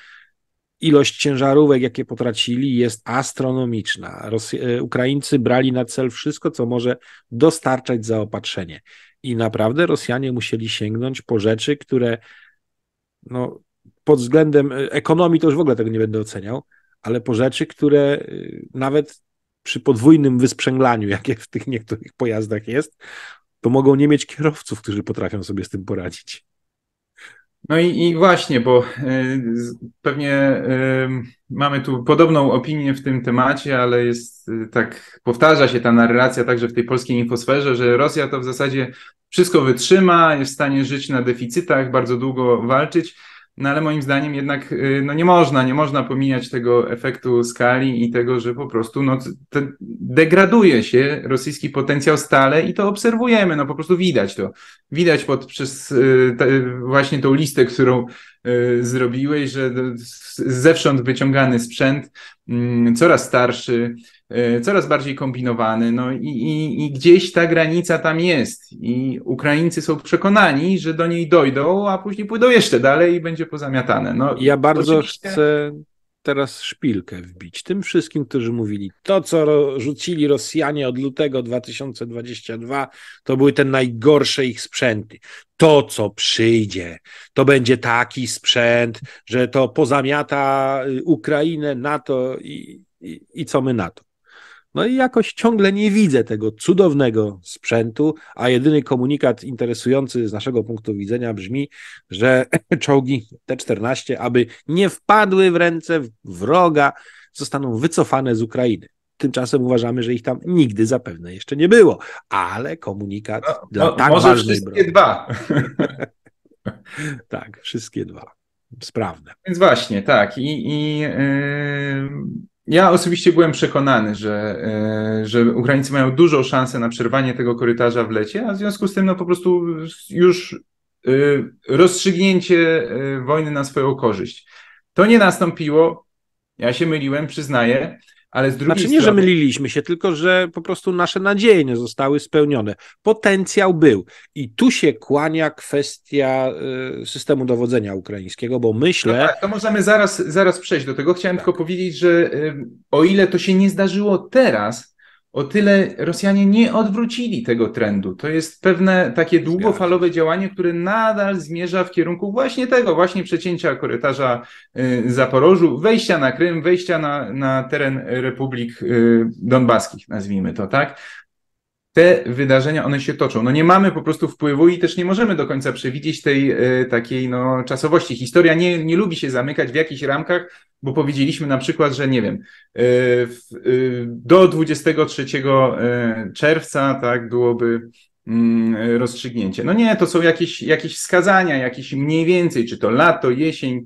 ilość ciężarówek, jakie potracili, jest astronomiczna. Y, Ukraińcy brali na cel wszystko, co może dostarczać zaopatrzenie. I naprawdę Rosjanie musieli sięgnąć po rzeczy, które no, pod względem e, ekonomii to już w ogóle tego nie będę oceniał, ale po rzeczy, które e, nawet przy podwójnym wysprzęglaniu, jakie w tych niektórych pojazdach jest, to mogą nie mieć kierowców, którzy potrafią sobie z tym poradzić. No i, i właśnie, bo y, pewnie y, mamy tu podobną opinię w tym temacie, ale jest y, tak, powtarza się ta narracja także w tej polskiej infosferze, że Rosja to w zasadzie wszystko wytrzyma, jest w stanie żyć na deficytach, bardzo długo walczyć. No ale moim zdaniem jednak y, no nie można, nie można pomijać tego efektu skali i tego, że po prostu no, degraduje się rosyjski potencjał stale i to obserwujemy, no po prostu widać to. Widać pod, przez y, te, właśnie tą listę, którą y, zrobiłeś, że zewsząd wyciągany sprzęt, mm, coraz starszy, E, coraz bardziej kombinowany, no i, i, i, gdzieś ta granica tam jest i Ukraińcy są przekonani, że do niej dojdą, a później pójdą jeszcze dalej i będzie pozamiatane. No, ja bardzo oczywiście... chcę teraz szpilkę wbić tym wszystkim, którzy mówili, to co rzucili Rosjanie od lutego 2022, to były te najgorsze ich sprzęty. To, co przyjdzie, to będzie taki sprzęt, że to pozamiata y, Ukrainę, NATO i, i, i co my na to. No i jakoś ciągle nie widzę tego cudownego sprzętu, a jedyny komunikat interesujący z naszego punktu widzenia brzmi, że czołgi T-14, aby nie wpadły w ręce wroga, zostaną wycofane z Ukrainy. Tymczasem uważamy, że ich tam nigdy zapewne jeszcze nie było, ale komunikat no, dla no, tak może wszystkie dwa. tak, wszystkie dwa. Sprawne. Więc właśnie, tak. I, i yy ja osobiście byłem przekonany, że, e, że Ukraińcy mają dużą szansę na przerwanie tego korytarza w lecie, a w związku z tym no, po prostu już e, rozstrzygnięcie e, wojny na swoją korzyść. To nie nastąpiło. Ja się myliłem, przyznaję. Ale z drugiej znaczy nie, strony... że myliliśmy się, tylko że po prostu nasze nadzieje nie zostały spełnione. Potencjał był. I tu się kłania kwestia y, systemu dowodzenia ukraińskiego, bo myślę. No tak, to możemy zaraz, zaraz przejść do tego. Chciałem tak. tylko powiedzieć, że y, o ile to się nie zdarzyło teraz, o tyle Rosjanie nie odwrócili tego trendu. To jest pewne takie długofalowe działanie, które nadal zmierza w kierunku właśnie tego, właśnie przecięcia korytarza y, Zaporożu, wejścia na Krym, wejścia na, na teren republik y, donbaskich, nazwijmy to tak te wydarzenia, one się toczą. No nie mamy po prostu wpływu i też nie możemy do końca przewidzieć tej e, takiej no, czasowości. Historia nie, nie lubi się zamykać w jakichś ramkach, bo powiedzieliśmy na przykład, że nie wiem, y, y, do 23 czerwca tak byłoby mm, rozstrzygnięcie. No nie, to są jakieś, jakieś wskazania, jakieś mniej więcej, czy to lato, jesień,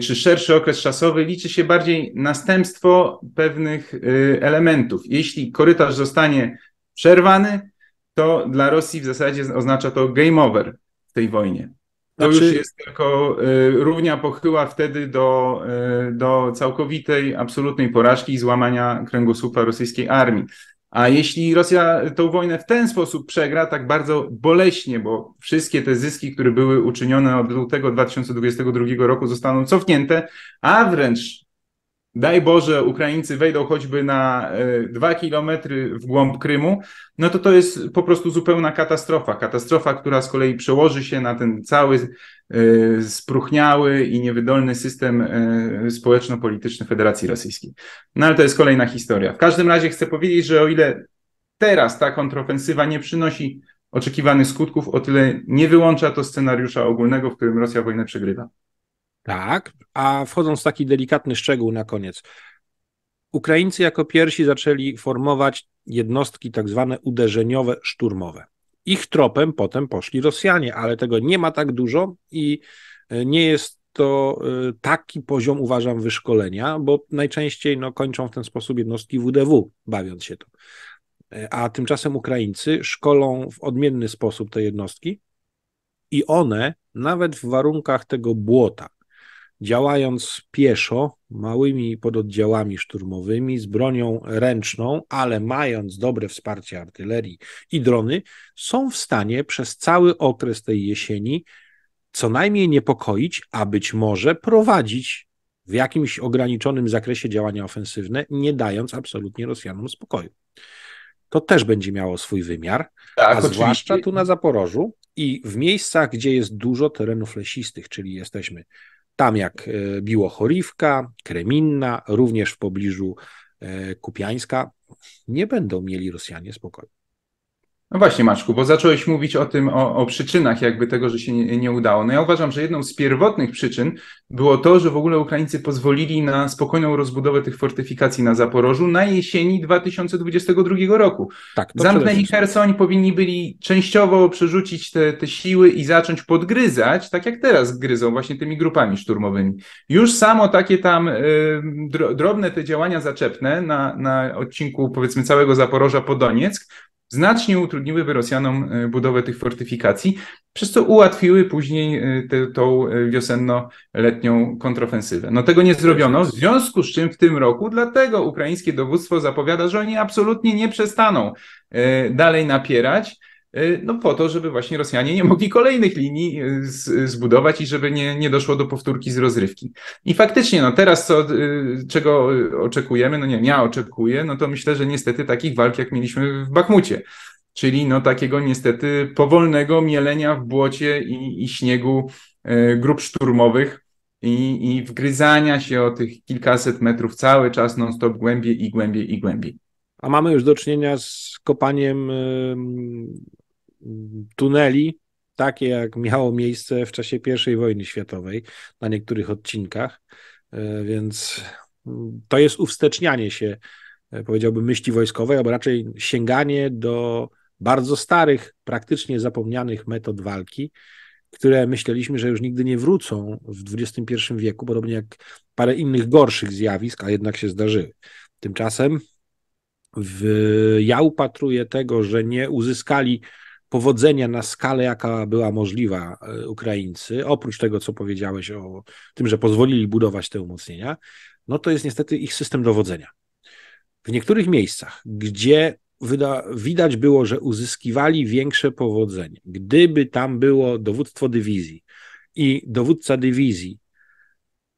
czy szerszy okres czasowy, liczy się bardziej następstwo pewnych elementów. Jeśli korytarz zostanie przerwany, to dla Rosji w zasadzie oznacza to game over w tej wojnie. To znaczy... już jest tylko y, równia pochyła wtedy do, y, do całkowitej, absolutnej porażki i złamania kręgosłupa rosyjskiej armii. A jeśli Rosja tę wojnę w ten sposób przegra, tak bardzo boleśnie, bo wszystkie te zyski, które były uczynione od lutego 2022 roku, zostaną cofnięte, a wręcz daj Boże, Ukraińcy wejdą choćby na e, dwa kilometry w głąb Krymu, no to to jest po prostu zupełna katastrofa. Katastrofa, która z kolei przełoży się na ten cały e, spruchniały i niewydolny system e, społeczno-polityczny Federacji Rosyjskiej. No ale to jest kolejna historia. W każdym razie chcę powiedzieć, że o ile teraz ta kontrofensywa nie przynosi oczekiwanych skutków, o tyle nie wyłącza to scenariusza ogólnego, w którym Rosja wojnę przegrywa. Tak, a wchodząc w taki delikatny szczegół na koniec. Ukraińcy jako pierwsi zaczęli formować jednostki tak zwane uderzeniowe szturmowe. Ich tropem potem poszli Rosjanie, ale tego nie ma tak dużo i e, nie jest to e, taki poziom, uważam, wyszkolenia, bo najczęściej no, kończą w ten sposób jednostki WDW, bawiąc się to. E, a tymczasem Ukraińcy szkolą w odmienny sposób te jednostki i one, nawet w warunkach tego błota, działając pieszo, małymi pododdziałami szturmowymi, z bronią ręczną, ale mając dobre wsparcie artylerii i drony, są w stanie przez cały okres tej jesieni co najmniej niepokoić, a być może prowadzić w jakimś ograniczonym zakresie działania ofensywne, nie dając absolutnie Rosjanom spokoju. To też będzie miało swój wymiar, tak, a zwłaszcza tu na Zaporożu i w miejscach, gdzie jest dużo terenów lesistych, czyli jesteśmy tam jak e, biło Choriwka, Kreminna, również w pobliżu e, Kupiańska, nie będą mieli Rosjanie spokoju. No właśnie, Maczku, bo zacząłeś mówić o tym, o, o przyczynach jakby tego, że się nie, nie, udało. No ja uważam, że jedną z pierwotnych przyczyn było to, że w ogóle Ukraińcy pozwolili na spokojną rozbudowę tych fortyfikacji na Zaporożu na jesieni 2022 roku. Tak, Zamknęli Hersoń, powinni byli częściowo przerzucić te, te siły i zacząć podgryzać, tak jak teraz gryzą właśnie tymi grupami szturmowymi. Już samo takie tam y, drobne te działania zaczepne na, na odcinku powiedzmy całego Zaporoża po Donieck znacznie utrudniłyby Rosjanom e, budowę tych fortyfikacji, przez co ułatwiły później te, tą e, wiosenno-letnią kontrofensywę. No tego nie zrobiono, w związku z czym w tym roku dlatego ukraińskie dowództwo zapowiada, że oni absolutnie nie przestaną e, dalej napierać, E, no po to, żeby właśnie Rosjanie nie mogli kolejnych linii e, z, zbudować i żeby nie, nie doszło do powtórki z rozrywki. I faktycznie, no teraz co, e, czego oczekujemy, no nie ja oczekuję, no to myślę, że niestety takich walk, jak mieliśmy w Bakmucie, czyli no takiego niestety powolnego mielenia w błocie i, i śniegu grup szturmowych, i, i wgryzania się o tych kilkaset metrów cały czas non-stop głębiej i głębiej i głębiej. A mamy już do czynienia z kopaniem tuneli, takie jak miało miejsce w czasie I wojny światowej na niektórych odcinkach, e, więc mm, to jest uwstecznianie się, e, powiedziałbym, myśli wojskowej, albo raczej sięganie do bardzo starych, praktycznie zapomnianych metod walki, które myśleliśmy, że już nigdy nie wrócą w XXI wieku, podobnie jak parę innych gorszych zjawisk, a jednak się zdarzyły. Tymczasem w, ja upatruję tego, że nie uzyskali powodzenia na skalę, jaka była możliwa e, Ukraińcy, oprócz tego, co powiedziałeś o tym, że pozwolili budować te umocnienia, no to jest niestety ich system dowodzenia. W niektórych miejscach, gdzie wyda, widać było, że uzyskiwali większe powodzenie, gdyby tam było dowództwo dywizji i dowódca dywizji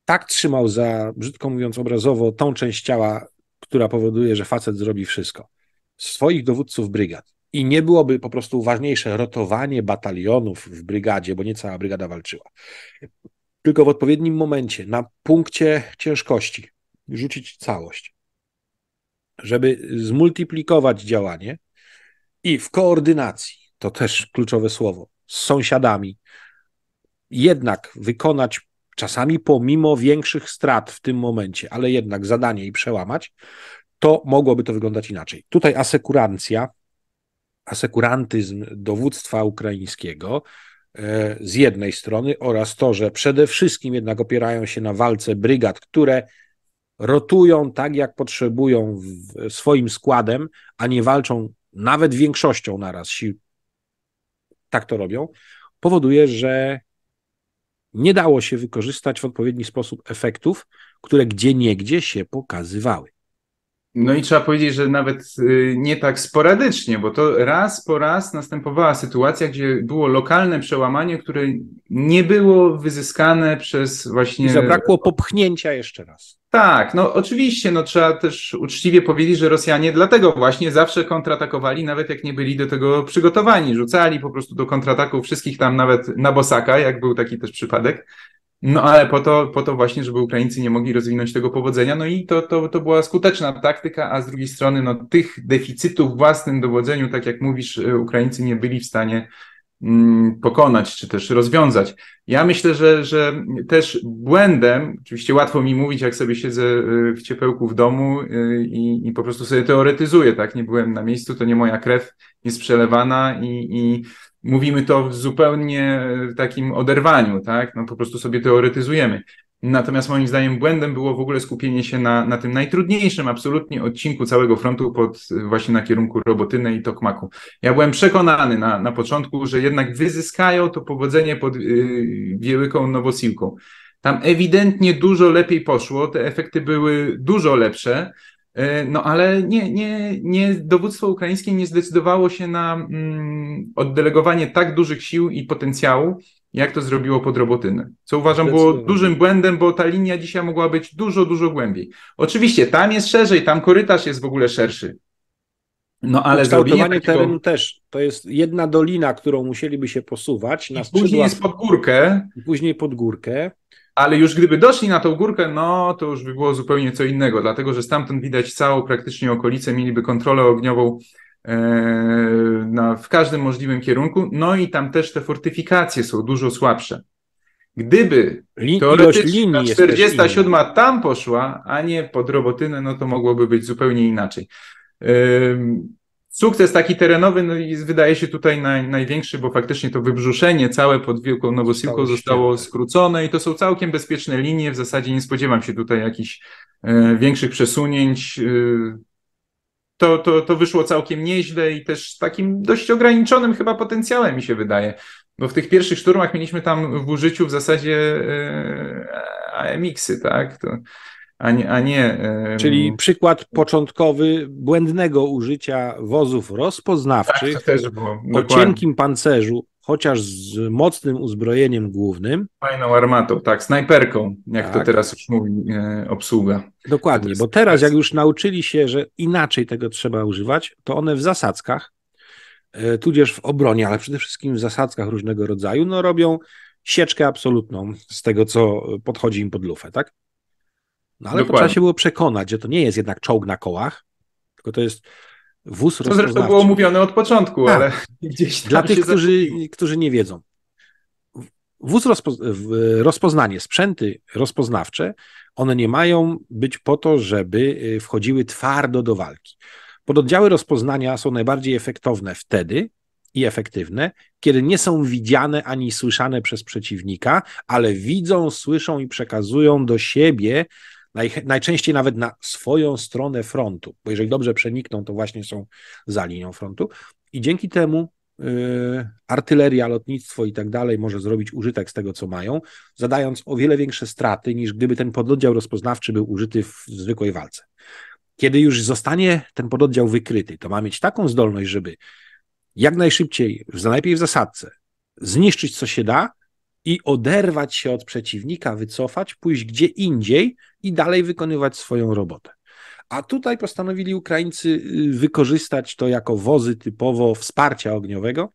tak trzymał za, brzydko mówiąc obrazowo, tą część ciała, która powoduje, że facet zrobi wszystko, swoich dowódców brygad, i nie byłoby po prostu ważniejsze rotowanie batalionów w brygadzie, bo nie cała brygada walczyła. Tylko w odpowiednim momencie, na punkcie ciężkości, rzucić całość, żeby zmultiplikować działanie i w koordynacji, to też kluczowe słowo, z sąsiadami, jednak wykonać czasami pomimo większych strat w tym momencie, ale jednak zadanie i przełamać, to mogłoby to wyglądać inaczej. Tutaj asekurancja, asekurantyzm dowództwa ukraińskiego e, z jednej strony oraz to, że przede wszystkim jednak opierają się na walce brygad, które rotują tak, jak potrzebują swoim składem, a nie walczą nawet większością naraz sił. Tak to robią, powoduje, że nie dało się wykorzystać w odpowiedni sposób efektów, które gdzie niegdzie się pokazywały. No i trzeba powiedzieć, że nawet y, nie tak sporadycznie, bo to raz po raz następowała sytuacja, gdzie było lokalne przełamanie, które nie było wyzyskane przez właśnie. I zabrakło popchnięcia jeszcze raz. Tak, no oczywiście, no trzeba też uczciwie powiedzieć, że Rosjanie dlatego właśnie zawsze kontratakowali, nawet jak nie byli do tego przygotowani. Rzucali po prostu do kontrataku wszystkich tam, nawet na Bosaka, jak był taki też przypadek. No ale po to, po to właśnie, żeby Ukraińcy nie mogli rozwinąć tego powodzenia. No i to, to, to była skuteczna taktyka, a z drugiej strony no, tych deficytów w własnym dowodzeniu, tak jak mówisz, y, Ukraińcy nie byli w stanie mm, pokonać czy też rozwiązać. Ja myślę, że, że też błędem, oczywiście łatwo mi mówić, jak sobie siedzę y, w ciepełku w domu y, i, i po prostu sobie teoretyzuję, tak? Nie byłem na miejscu, to nie moja krew jest przelewana i, i mówimy to w zupełnie e, takim oderwaniu, tak? No po prostu sobie teoretyzujemy. Natomiast moim zdaniem błędem było w ogóle skupienie się na, na tym najtrudniejszym absolutnie odcinku całego frontu pod e, właśnie na kierunku Robotyny i Tokmaku. Ja byłem przekonany na, na początku, że jednak wyzyskają to powodzenie pod yy, Wielką Nowosiłką. Tam ewidentnie dużo lepiej poszło, te efekty były dużo lepsze, E, no ale nie, nie, nie, dowództwo ukraińskie nie zdecydowało się na mm, oddelegowanie tak dużych sił i potencjału, jak to zrobiło pod Robotynę. Co uważam było dużym błędem, bo ta linia dzisiaj mogła być dużo, dużo głębiej. Oczywiście tam jest szerzej, tam korytarz jest w ogóle szerszy. No ale kształtowanie terenu też. To jest jedna dolina, którą musieliby się posuwać. Na skrzydła, później jest pod górkę. Później pod górkę ale już gdyby doszli na tą górkę, no to już by było zupełnie co innego, dlatego że stamtąd widać całą praktycznie okolicę, mieliby kontrolę ogniową e, na, w każdym możliwym kierunku, no i tam też te fortyfikacje są dużo słabsze. Gdyby Lin, teoretycznie ta 47 tam poszła, a nie pod robotynę, no to mogłoby być zupełnie inaczej. Sukces taki terenowy no wydaje się tutaj naj, największy, bo faktycznie to wybrzuszenie całe pod Wielką Nowosiłką zostało, zostało skrócone i to są całkiem bezpieczne linie. W zasadzie nie spodziewam się tutaj jakichś e, większych przesunięć. E, to, to, to wyszło całkiem nieźle i też takim dość ograniczonym chyba potencjałem mi się wydaje. Bo w tych pierwszych szturmach mieliśmy tam w użyciu w zasadzie e, AMX-y, tak? To, a nie. A nie Czyli przykład początkowy błędnego użycia wozów rozpoznawczych tak, też było, o cienkim pancerzu, chociaż z mocnym uzbrojeniem głównym. Fajną armatą, tak, snajperką, jak tak. to teraz już mówi e, obsługa. Dokładnie, bo teraz jak już nauczyli się, że inaczej tego trzeba używać, to one w zasadzkach, e, tudzież w obronie, ale przede wszystkim w zasadzkach różnego rodzaju, no robią sieczkę absolutną z tego, co podchodzi im pod lufę, tak? No ale Dokładnie. to trzeba się było przekonać, że to nie jest jednak czołg na kołach, tylko to jest wóz To zresztą było mówione od początku, tak. ale gdzieś tam Dla tych, którzy, którzy nie wiedzą. Wóz rozpo, rozpoznanie, sprzęty rozpoznawcze, one nie mają być po to, żeby y, wchodziły twardo do walki. Pododdziały rozpoznania są najbardziej efektowne wtedy i efektywne, kiedy nie są widziane ani słyszane przez przeciwnika, ale widzą, słyszą i przekazują do siebie Naj, najczęściej nawet na swoją stronę frontu, bo jeżeli dobrze przenikną, to właśnie są za linią frontu. I dzięki temu y, artyleria, lotnictwo i tak dalej może zrobić użytek z tego, co mają, zadając o wiele większe straty, niż gdyby ten pododdział rozpoznawczy był użyty w zwykłej walce. Kiedy już zostanie ten pododdział wykryty, to ma mieć taką zdolność, żeby jak najszybciej, najlepiej w zasadce, zniszczyć co się da, i oderwać się od przeciwnika, wycofać, pójść gdzie indziej i dalej wykonywać swoją robotę. A tutaj postanowili Ukraińcy y, wykorzystać to jako wozy typowo wsparcia ogniowego,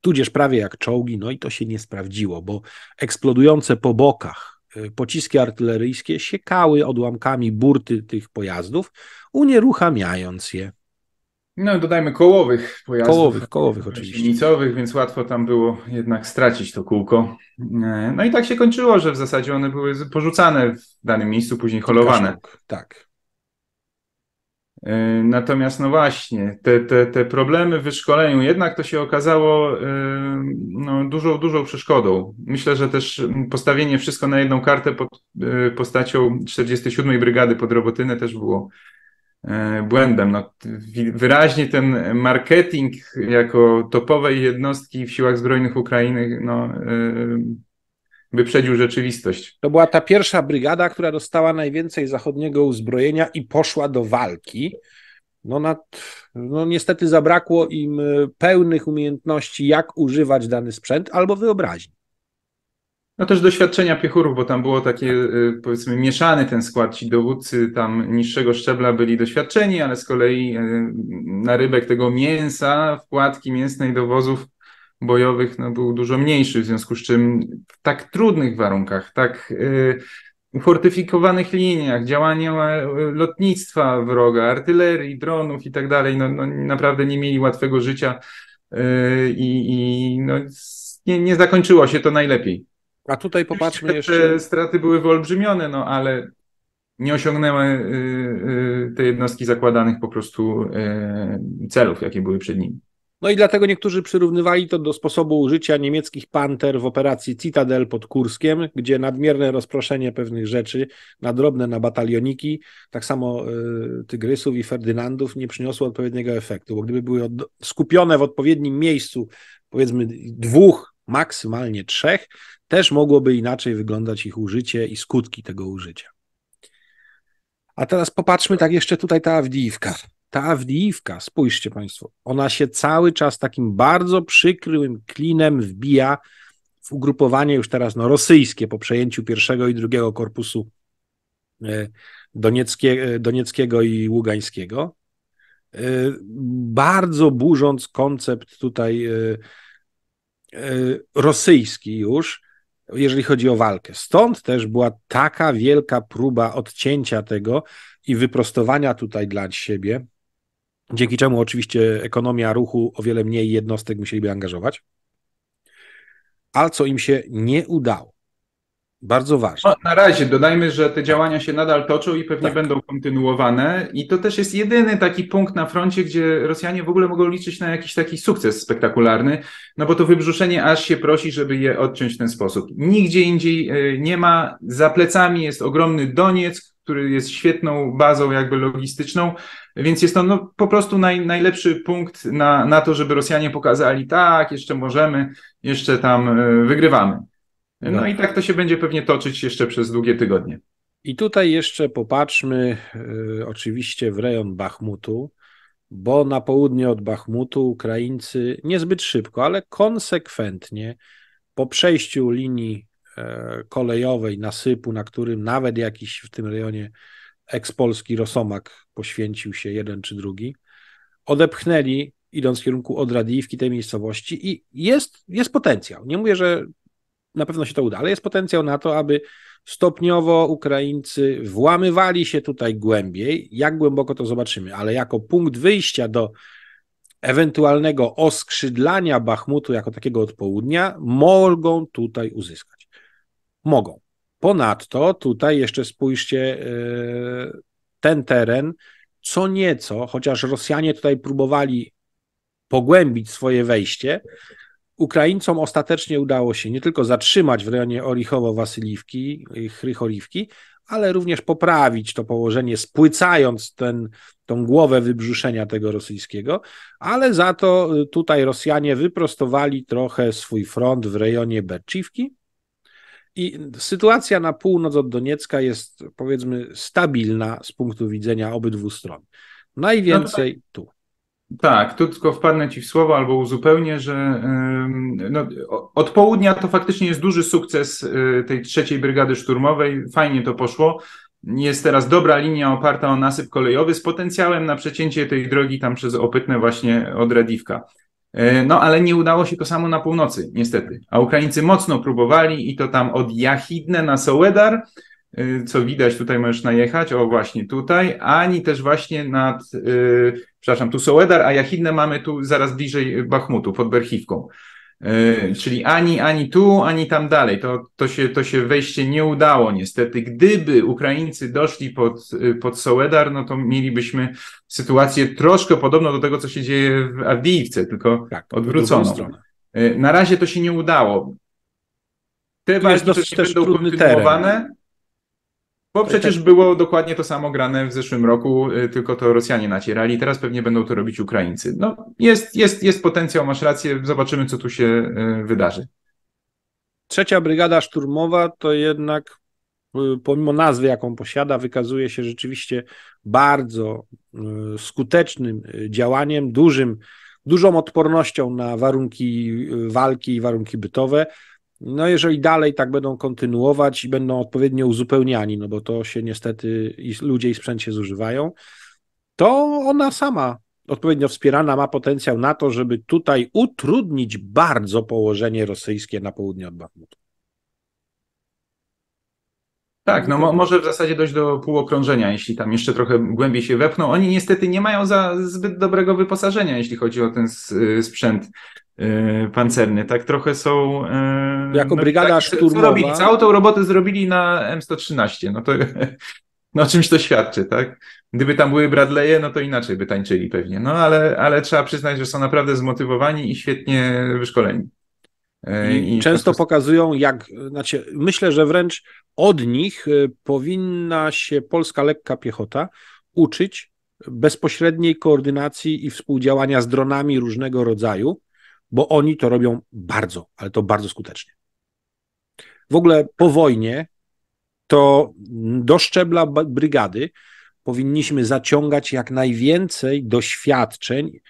tudzież prawie jak czołgi, no i to się nie sprawdziło, bo eksplodujące po bokach y, pociski artyleryjskie siekały odłamkami burty tych pojazdów, unieruchamiając je. No dodajmy kołowych pojazdów. Kołowych, kołowych oczywiście. Silnicowych, więc łatwo tam było jednak stracić to kółko. E, no i tak się kończyło, że w zasadzie one były porzucane w danym miejscu, później holowane. tak. E, natomiast no właśnie, te, te, te problemy w wyszkoleniu jednak to się okazało e, no, dużą, dużą przeszkodą. Myślę, że też postawienie wszystko na jedną kartę pod postacią 47 Brygady pod Robotynę też było E, błędem. No, wyraźnie ten marketing jako topowej jednostki w siłach zbrojnych Ukrainy no, e, wyprzedził rzeczywistość. To była ta pierwsza brygada, która dostała najwięcej zachodniego uzbrojenia i poszła do walki. No, nad, no niestety zabrakło im e, pełnych umiejętności, jak używać dany sprzęt albo wyobraźni. No też doświadczenia piechurów, bo tam było takie e, powiedzmy mieszany ten skład. Ci dowódcy tam niższego szczebla byli doświadczeni, ale z kolei e, na rybek tego mięsa, wkładki mięsnej do wozów bojowych no, był dużo mniejszy, w związku z czym w tak trudnych warunkach, tak e, ufortyfikowanych liniach, działania lotnictwa wroga, artylerii, dronów i tak dalej, no, no naprawdę nie mieli łatwego życia i, i no, nie, nie zakończyło się to najlepiej. A tutaj popatrzmy te jeszcze. straty były wyolbrzymione, no ale nie osiągnęły y, y, te jednostki zakładanych po prostu y, celów, jakie były przed nimi. No i dlatego niektórzy przyrównywali to do sposobu użycia niemieckich panter w operacji Citadel pod Kurskiem, gdzie nadmierne rozproszenie pewnych rzeczy na drobne, na batalioniki, tak samo y, Tygrysów i Ferdynandów nie przyniosło odpowiedniego efektu, bo gdyby były skupione w odpowiednim miejscu, powiedzmy dwóch, maksymalnie trzech, też mogłoby inaczej wyglądać ich użycie i skutki tego użycia. A teraz popatrzmy tak jeszcze tutaj ta Awdijwka. Ta Awdijwka, spójrzcie Państwo, ona się cały czas takim bardzo przykrym klinem wbija w ugrupowanie już teraz no, rosyjskie po przejęciu pierwszego i drugiego korpusu e, e, donieckiego i ługańskiego. E, bardzo burząc koncept tutaj rosyjski już, jeżeli chodzi o walkę. Stąd też była taka wielka próba odcięcia tego i wyprostowania tutaj dla siebie, dzięki czemu oczywiście ekonomia ruchu o wiele mniej jednostek musieliby angażować, ale co im się nie udało. Bardzo ważne. No, na razie dodajmy, że te tak. działania się nadal toczą i pewnie tak. będą kontynuowane. I to też jest jedyny taki punkt na froncie, gdzie Rosjanie w ogóle mogą liczyć na jakiś taki sukces spektakularny, no bo to wybrzuszenie aż się prosi, żeby je odciąć w ten sposób. Nigdzie indziej e, nie ma. Za plecami jest ogromny Doniec, który jest świetną bazą jakby logistyczną, więc jest to no, po prostu naj, najlepszy punkt na, na to, żeby Rosjanie pokazali, tak, jeszcze możemy, jeszcze tam e, wygrywamy. No, no i tak to się będzie pewnie toczyć jeszcze przez długie tygodnie. I tutaj jeszcze popatrzmy y, oczywiście w rejon Bachmutu, bo na południe od Bachmutu Ukraińcy niezbyt szybko, ale konsekwentnie po przejściu linii y, kolejowej, nasypu, na którym nawet jakiś w tym rejonie ekspolski Rosomak poświęcił się jeden czy drugi, odepchnęli idąc w kierunku od Radiwki tej miejscowości i jest, jest potencjał. Nie mówię, że na pewno się to uda, ale jest potencjał na to, aby stopniowo Ukraińcy włamywali się tutaj głębiej. Jak głęboko to zobaczymy, ale jako punkt wyjścia do ewentualnego oskrzydlania Bachmutu jako takiego od południa, mogą tutaj uzyskać. Mogą. Ponadto tutaj jeszcze spójrzcie e, ten teren, co nieco, chociaż Rosjanie tutaj próbowali pogłębić swoje wejście, Ukraińcom ostatecznie udało się nie tylko zatrzymać w rejonie Olichowo-Wasyliwki, y, Chrycholiwki, ale również poprawić to położenie, spłycając ten, tą głowę wybrzuszenia tego rosyjskiego, ale za to y, tutaj Rosjanie wyprostowali trochę swój front w rejonie Berciwki. I sytuacja na północ od Doniecka jest, powiedzmy, stabilna z punktu widzenia obydwu stron. No Najwięcej no tak. tu. Tak, tu tylko wpadnę Ci w słowo albo uzupełnię, że no, od południa to faktycznie jest duży sukces y, tej trzeciej brygady szturmowej. Fajnie to poszło. Jest teraz dobra linia oparta o nasyp kolejowy z potencjałem na przecięcie tej drogi tam przez Opytne właśnie od Radiwka. E, no ale nie udało się to samo na północy, niestety. A Ukraińcy mocno próbowali i to tam od Jachidne na Sołedar, e, co widać tutaj możesz najechać, o właśnie tutaj, ani też właśnie nad... Yy, przepraszam, tu Soledar, a Jachidne mamy tu zaraz bliżej Bachmutu, pod Berchiwką. E, czyli ani, ani tu, ani tam dalej. To, to, się, to się wejście nie udało niestety. Gdyby Ukraińcy doszli pod, pod Soledar, no to mielibyśmy sytuację troszkę podobną do tego, co się dzieje w Awdijiwce, tylko tak, odwróconą. E, na razie to się nie udało. Te walki też, też będą kontynuowane. Teren. Bo przecież tak. było dokładnie to samo grane w zeszłym roku, y, tylko to Rosjanie nacierali. Teraz pewnie będą to robić Ukraińcy. No, jest, jest, jest potencjał, masz rację. Zobaczymy, co tu się y, wydarzy. Trzecia brygada szturmowa to jednak, y, pomimo nazwy, jaką posiada, wykazuje się rzeczywiście bardzo skutecznym działaniem, dużym, dużą odpornością na warunki walki i warunki bytowe. No, jeżeli dalej tak będą kontynuować i będą odpowiednio uzupełniani, no bo to się niestety i ludzie i sprzęt się zużywają, to ona sama odpowiednio wspierana ma potencjał na to, żeby tutaj utrudnić bardzo położenie rosyjskie na południe od Bachmutu. Tak, no mo może w zasadzie dojść do półokrążenia, jeśli tam jeszcze trochę głębiej się wepną. Oni niestety nie mają za zbyt dobrego wyposażenia, jeśli chodzi o ten y, sprzęt E, pancerny, tak trochę są... E, jako no, brygada tak, szturmowa. Zrobili, całą tą robotę zrobili na M113, no to no czymś to świadczy, tak? Gdyby tam były Bradley'e, no to inaczej by tańczyli pewnie, no ale, ale trzeba przyznać, że są naprawdę zmotywowani i świetnie wyszkoleni. E, I I często prostu... pokazują, jak, znaczy, myślę, że wręcz od nich powinna się polska lekka piechota uczyć bezpośredniej koordynacji i współdziałania z dronami różnego rodzaju, bo oni to robią bardzo, ale to bardzo skutecznie. W ogóle po wojnie to do szczebla brygady powinniśmy zaciągać jak najwięcej doświadczeń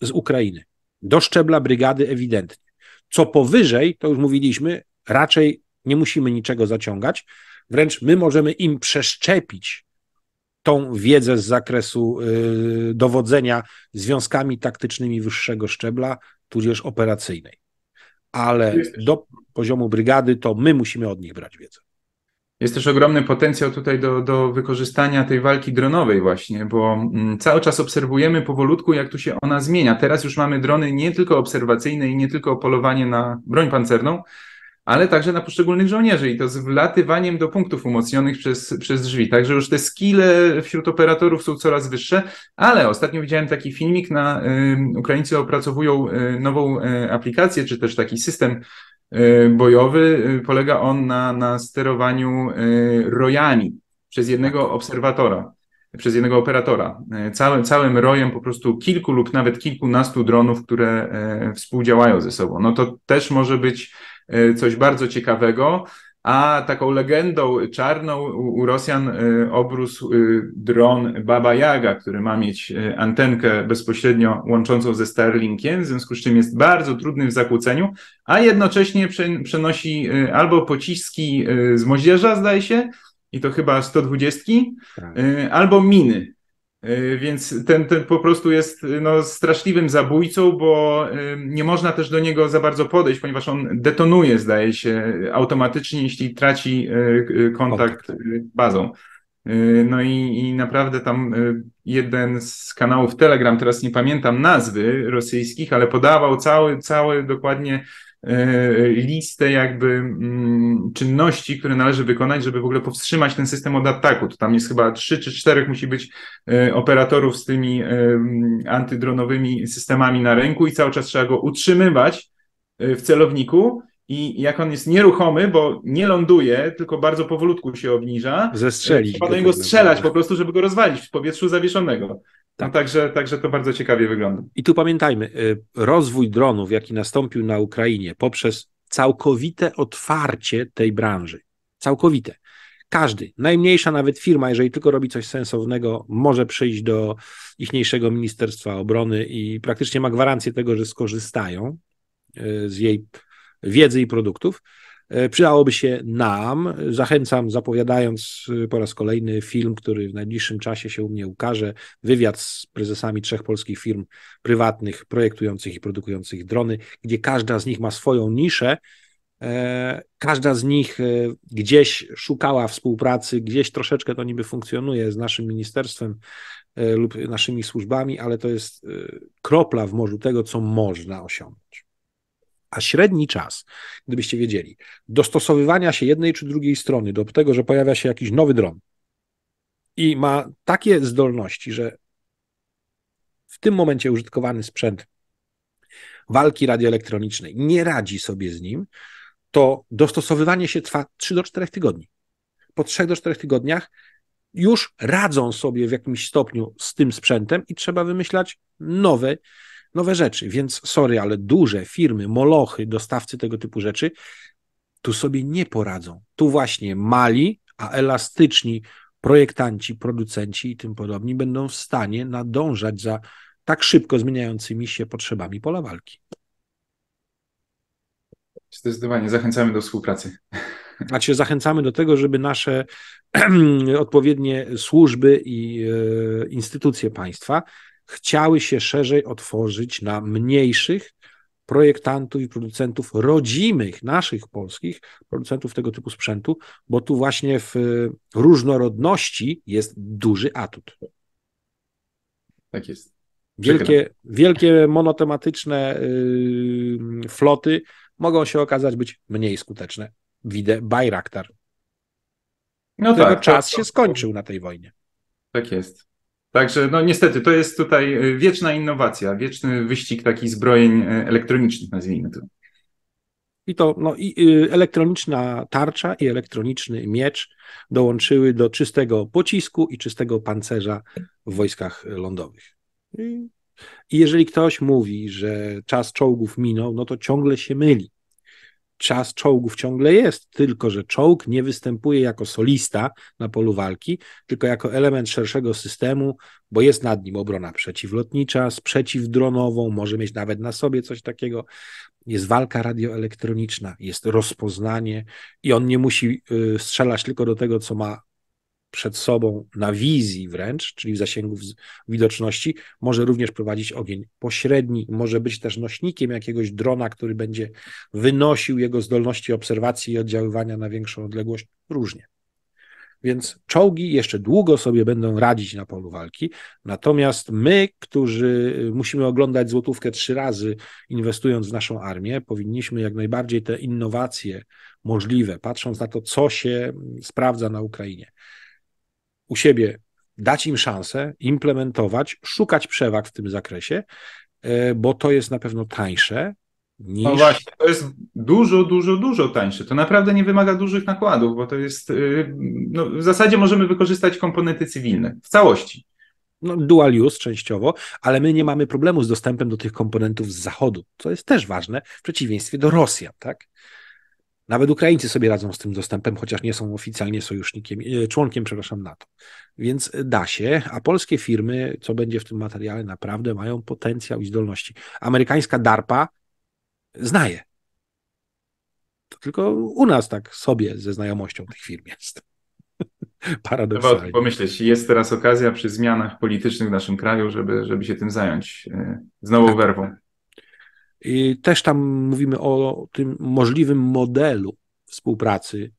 z Ukrainy. Do szczebla brygady ewidentnie. Co powyżej, to już mówiliśmy, raczej nie musimy niczego zaciągać, wręcz my możemy im przeszczepić tą wiedzę z zakresu y, dowodzenia związkami taktycznymi wyższego szczebla, tudzież operacyjnej. Ale do poziomu brygady to my musimy od nich brać wiedzę. Jest też ogromny potencjał tutaj do, do wykorzystania tej walki dronowej, właśnie, bo mm, cały czas obserwujemy powolutku, jak tu się ona zmienia. Teraz już mamy drony nie tylko obserwacyjne i nie tylko polowanie na broń pancerną, ale także na poszczególnych żołnierzy i to z wlatywaniem do punktów umocnionych przez, przez drzwi. Także już te skille wśród operatorów są coraz wyższe, ale ostatnio widziałem taki filmik na y, Ukraińcy opracowują y, nową y, aplikację, czy też taki system y, bojowy. Y, polega on na, na sterowaniu y, rojami przez jednego obserwatora przez jednego operatora. Całym, całym rojem po prostu kilku lub nawet kilkunastu dronów, które współdziałają ze sobą. No to też może być E, coś bardzo ciekawego. A taką legendą czarną u Rosjan e, obrósł e, dron Baba Jaga, który ma mieć antenkę bezpośrednio łączącą ze Starlinkiem, w związku z czym jest bardzo trudny w zakłóceniu, a jednocześnie przenosi albo pociski z moździerza, zdaje się, i to chyba 120, tak. albo miny E, więc ten, ten po prostu jest e, no, straszliwym zabójcą, bo e, nie można też do niego za bardzo podejść, ponieważ on detonuje, zdaje się, automatycznie, jeśli traci kontakt z bazą. No i, i naprawdę tam jeden z kanałów Telegram, teraz nie pamiętam nazwy rosyjskich, ale podawał cały, cały dokładnie E, listę jakby mm, czynności, które należy wykonać, żeby w ogóle powstrzymać ten system od ataku. To tam jest chyba trzy czy czterech musi być e, operatorów z tymi e, antydronowymi systemami na ręku i cały czas trzeba go utrzymywać w celowniku i jak on jest nieruchomy, bo nie ląduje, tylko bardzo powolutku się obniża, zestrzelić. Trzeba do niego tak strzelać po prostu, żeby go rozwalić w powietrzu zawieszonego. Tak. No także, także to bardzo ciekawie wygląda. I tu pamiętajmy, y, rozwój dronów, jaki nastąpił na Ukrainie poprzez całkowite otwarcie tej branży. Całkowite. Każdy, najmniejsza nawet firma, jeżeli tylko robi coś sensownego, może przyjść do ichniejszego Ministerstwa Obrony i praktycznie ma gwarancję tego, że skorzystają y, z jej wiedzy i produktów. E, przydałoby się nam. Zachęcam, zapowiadając e, po raz kolejny film, który w najbliższym czasie się u mnie ukaże, wywiad z prezesami trzech polskich firm prywatnych projektujących i produkujących drony, gdzie każda z nich ma swoją niszę. E, każda z nich gdzieś szukała współpracy, gdzieś troszeczkę to niby funkcjonuje z naszym ministerstwem lub naszymi służbami, ale to jest kropla w morzu tego, co można osiągnąć. A średni czas, gdybyście wiedzieli, dostosowywania się jednej czy drugiej strony do tego, że pojawia się jakiś nowy dron i ma takie zdolności, że w tym momencie użytkowany sprzęt walki radioelektronicznej nie radzi sobie z nim, to dostosowywanie się trwa 3 do 4 tygodni. Po 3 do 4 tygodniach już radzą sobie w jakimś stopniu z tym sprzętem i trzeba wymyślać nowe nowe rzeczy. Więc sorry, ale duże firmy, molochy, dostawcy tego typu rzeczy tu sobie nie poradzą. Tu właśnie mali, a elastyczni projektanci, producenci i tym podobni będą w stanie nadążać za tak szybko zmieniającymi się potrzebami pola walki. Zdecydowanie zachęcamy do współpracy. Znaczy, zachęcamy do tego, żeby nasze odpowiednie służby i e, instytucje państwa chciały się szerzej otworzyć na mniejszych projektantów i producentów rodzimych, naszych polskich, producentów tego typu sprzętu, bo tu właśnie w e, różnorodności jest duży atut. Tak jest. Wielkie, wielkie monotematyczne yy, floty mogą się okazać być mniej skuteczne. Widzę Bayraktar. No tak, czas to, to, się skończył na tej wojnie. Tak jest. Także no niestety to jest tutaj y, wieczna innowacja, wieczny wyścig takich zbrojeń y, elektronicznych, nazwijmy to. I to no, i y, elektroniczna tarcza i elektroniczny miecz dołączyły do czystego pocisku i czystego pancerza w wojskach lądowych. I jeżeli ktoś mówi, że czas czołgów minął, no to ciągle się myli czas czołgów ciągle jest, tylko że czołg nie występuje jako solista na polu walki, tylko jako element szerszego systemu, bo jest nad nim obrona przeciwlotnicza, z przeciwdronową, może mieć nawet na sobie coś takiego. Jest walka radioelektroniczna, jest rozpoznanie i on nie musi y, strzelać tylko do tego, co ma przed sobą na wizji wręcz, czyli w zasięgu widoczności, może również prowadzić ogień pośredni, może być też nośnikiem jakiegoś drona, który będzie wynosił jego zdolności obserwacji i oddziaływania na większą odległość różnie. Więc czołgi jeszcze długo sobie będą radzić na polu walki, natomiast my, którzy y, musimy oglądać złotówkę trzy razy, inwestując w naszą armię, powinniśmy jak najbardziej te innowacje możliwe, patrząc na to, co się mm, sprawdza na Ukrainie, u siebie, dać im szansę, implementować, szukać przewag w tym zakresie, e, bo to jest na pewno tańsze. Niż... No właśnie, to jest dużo, dużo, dużo tańsze. To naprawdę nie wymaga dużych nakładów, bo to jest. Y, no, w zasadzie możemy wykorzystać komponenty cywilne w całości. No, dual use częściowo, ale my nie mamy problemu z dostępem do tych komponentów z zachodu, co jest też ważne w przeciwieństwie do Rosjan, tak? Nawet Ukraińcy sobie radzą z tym dostępem, chociaż nie są oficjalnie sojusznikiem, e, członkiem, przepraszam, NATO. Więc da się, a polskie firmy, co będzie w tym materiale, naprawdę mają potencjał i zdolności. Amerykańska DARPA znaje. To tylko u nas tak sobie ze znajomością tych firm jest. Paradoksalnie. Trzeba pomyśleć. Jest teraz okazja przy zmianach politycznych w naszym kraju, żeby, żeby się tym zająć e, znowu tak. werwą. I też tam mówimy o tym możliwym modelu współpracy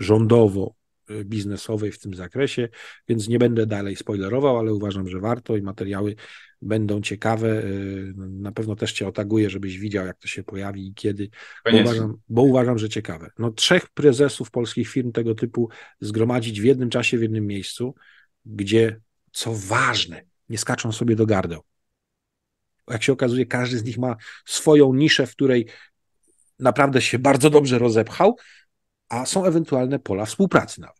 rządowo-biznesowej w tym zakresie, więc nie będę dalej spoilerował, ale uważam, że warto i materiały będą ciekawe. Y, na pewno też cię otaguję, żebyś widział, jak to się pojawi i kiedy, bo uważam, bo uważam, że ciekawe. No, trzech prezesów polskich firm tego typu zgromadzić w jednym czasie, w jednym miejscu, gdzie, co ważne, nie skaczą sobie do gardeł jak się okazuje, każdy z nich ma swoją niszę, w której naprawdę się bardzo dobrze rozepchał, a są ewentualne pola współpracy nawet.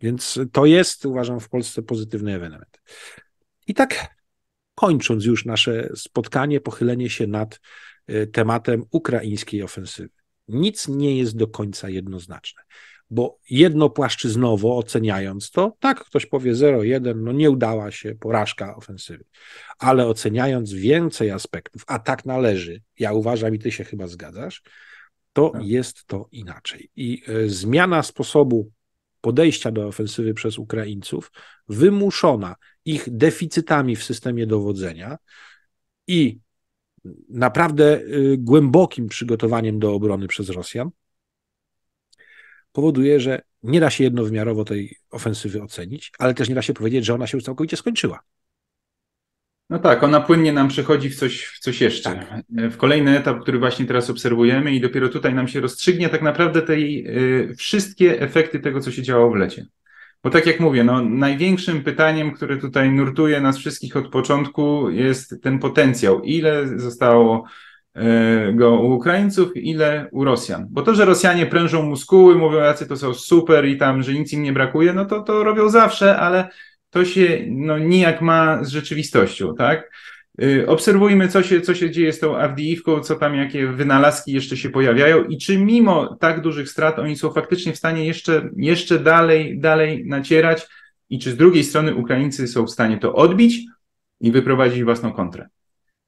Więc to jest, uważam, w Polsce pozytywny ewenement. I tak kończąc już nasze spotkanie, pochylenie się nad y, tematem ukraińskiej ofensywy. Nic nie jest do końca jednoznaczne bo jednopłaszczyznowo oceniając to, tak, ktoś powie 0-1, no nie udała się porażka ofensywy, ale oceniając więcej aspektów, a tak należy, ja uważam i ty się chyba zgadzasz, to tak. jest to inaczej. I y, zmiana sposobu podejścia do ofensywy przez Ukraińców, wymuszona ich deficytami w systemie dowodzenia i naprawdę y, głębokim przygotowaniem do obrony przez Rosjan, powoduje, że nie da się jednowymiarowo tej ofensywy ocenić, ale też nie da się powiedzieć, że ona się już całkowicie skończyła. No tak, ona płynnie nam przechodzi w coś, w coś jeszcze. Tak. W kolejny etap, który właśnie teraz obserwujemy, i dopiero tutaj nam się rozstrzygnie tak naprawdę tej, y, wszystkie efekty tego, co się działo w lecie. Bo tak jak mówię, no, największym pytaniem, które tutaj nurtuje nas wszystkich od początku, jest ten potencjał. Ile zostało E, go u Ukraińców, ile u Rosjan. Bo to, że Rosjanie prężą muskuły, mówią, jacy to są super i tam, że nic im nie brakuje, no to to robią zawsze, ale to się no, nijak ma z rzeczywistością, tak? Y, obserwujmy, co się, co się dzieje z tą Avdiivką, co tam, jakie wynalazki jeszcze się pojawiają i czy mimo tak dużych strat oni są faktycznie w stanie jeszcze, jeszcze dalej, dalej nacierać i czy z drugiej strony Ukraińcy są w stanie to odbić i wyprowadzić własną kontrę.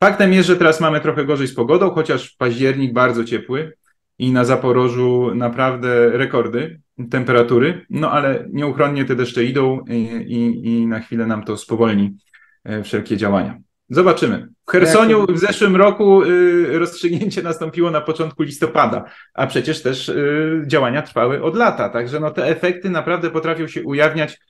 Faktem jest, że teraz mamy trochę gorzej z pogodą, chociaż październik bardzo ciepły i na Zaporożu naprawdę rekordy temperatury, no ale nieuchronnie te deszcze idą i, i, i na chwilę nam to spowolni e, wszelkie działania. Zobaczymy. W Chersoniu w zeszłym roku y, rozstrzygnięcie nastąpiło na początku listopada, a przecież też y, działania trwały od lata, także no te efekty naprawdę potrafią się ujawniać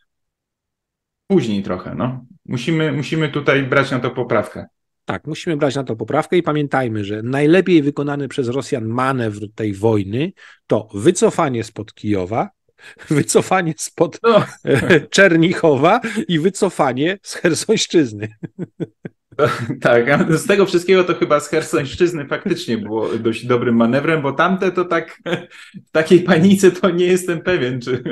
później trochę. No. Musimy, musimy tutaj brać na to poprawkę. Tak, musimy brać na to poprawkę i pamiętajmy, że najlepiej wykonany przez Rosjan manewr tej wojny to wycofanie spod Kijowa, wycofanie spod no. Czernichowa i wycofanie z Hersońszczyzny. tak, a z tego wszystkiego to chyba z Hersońszczyzny faktycznie było dość dobrym manewrem, bo tamte to tak w takiej panice to nie jestem pewien, czy,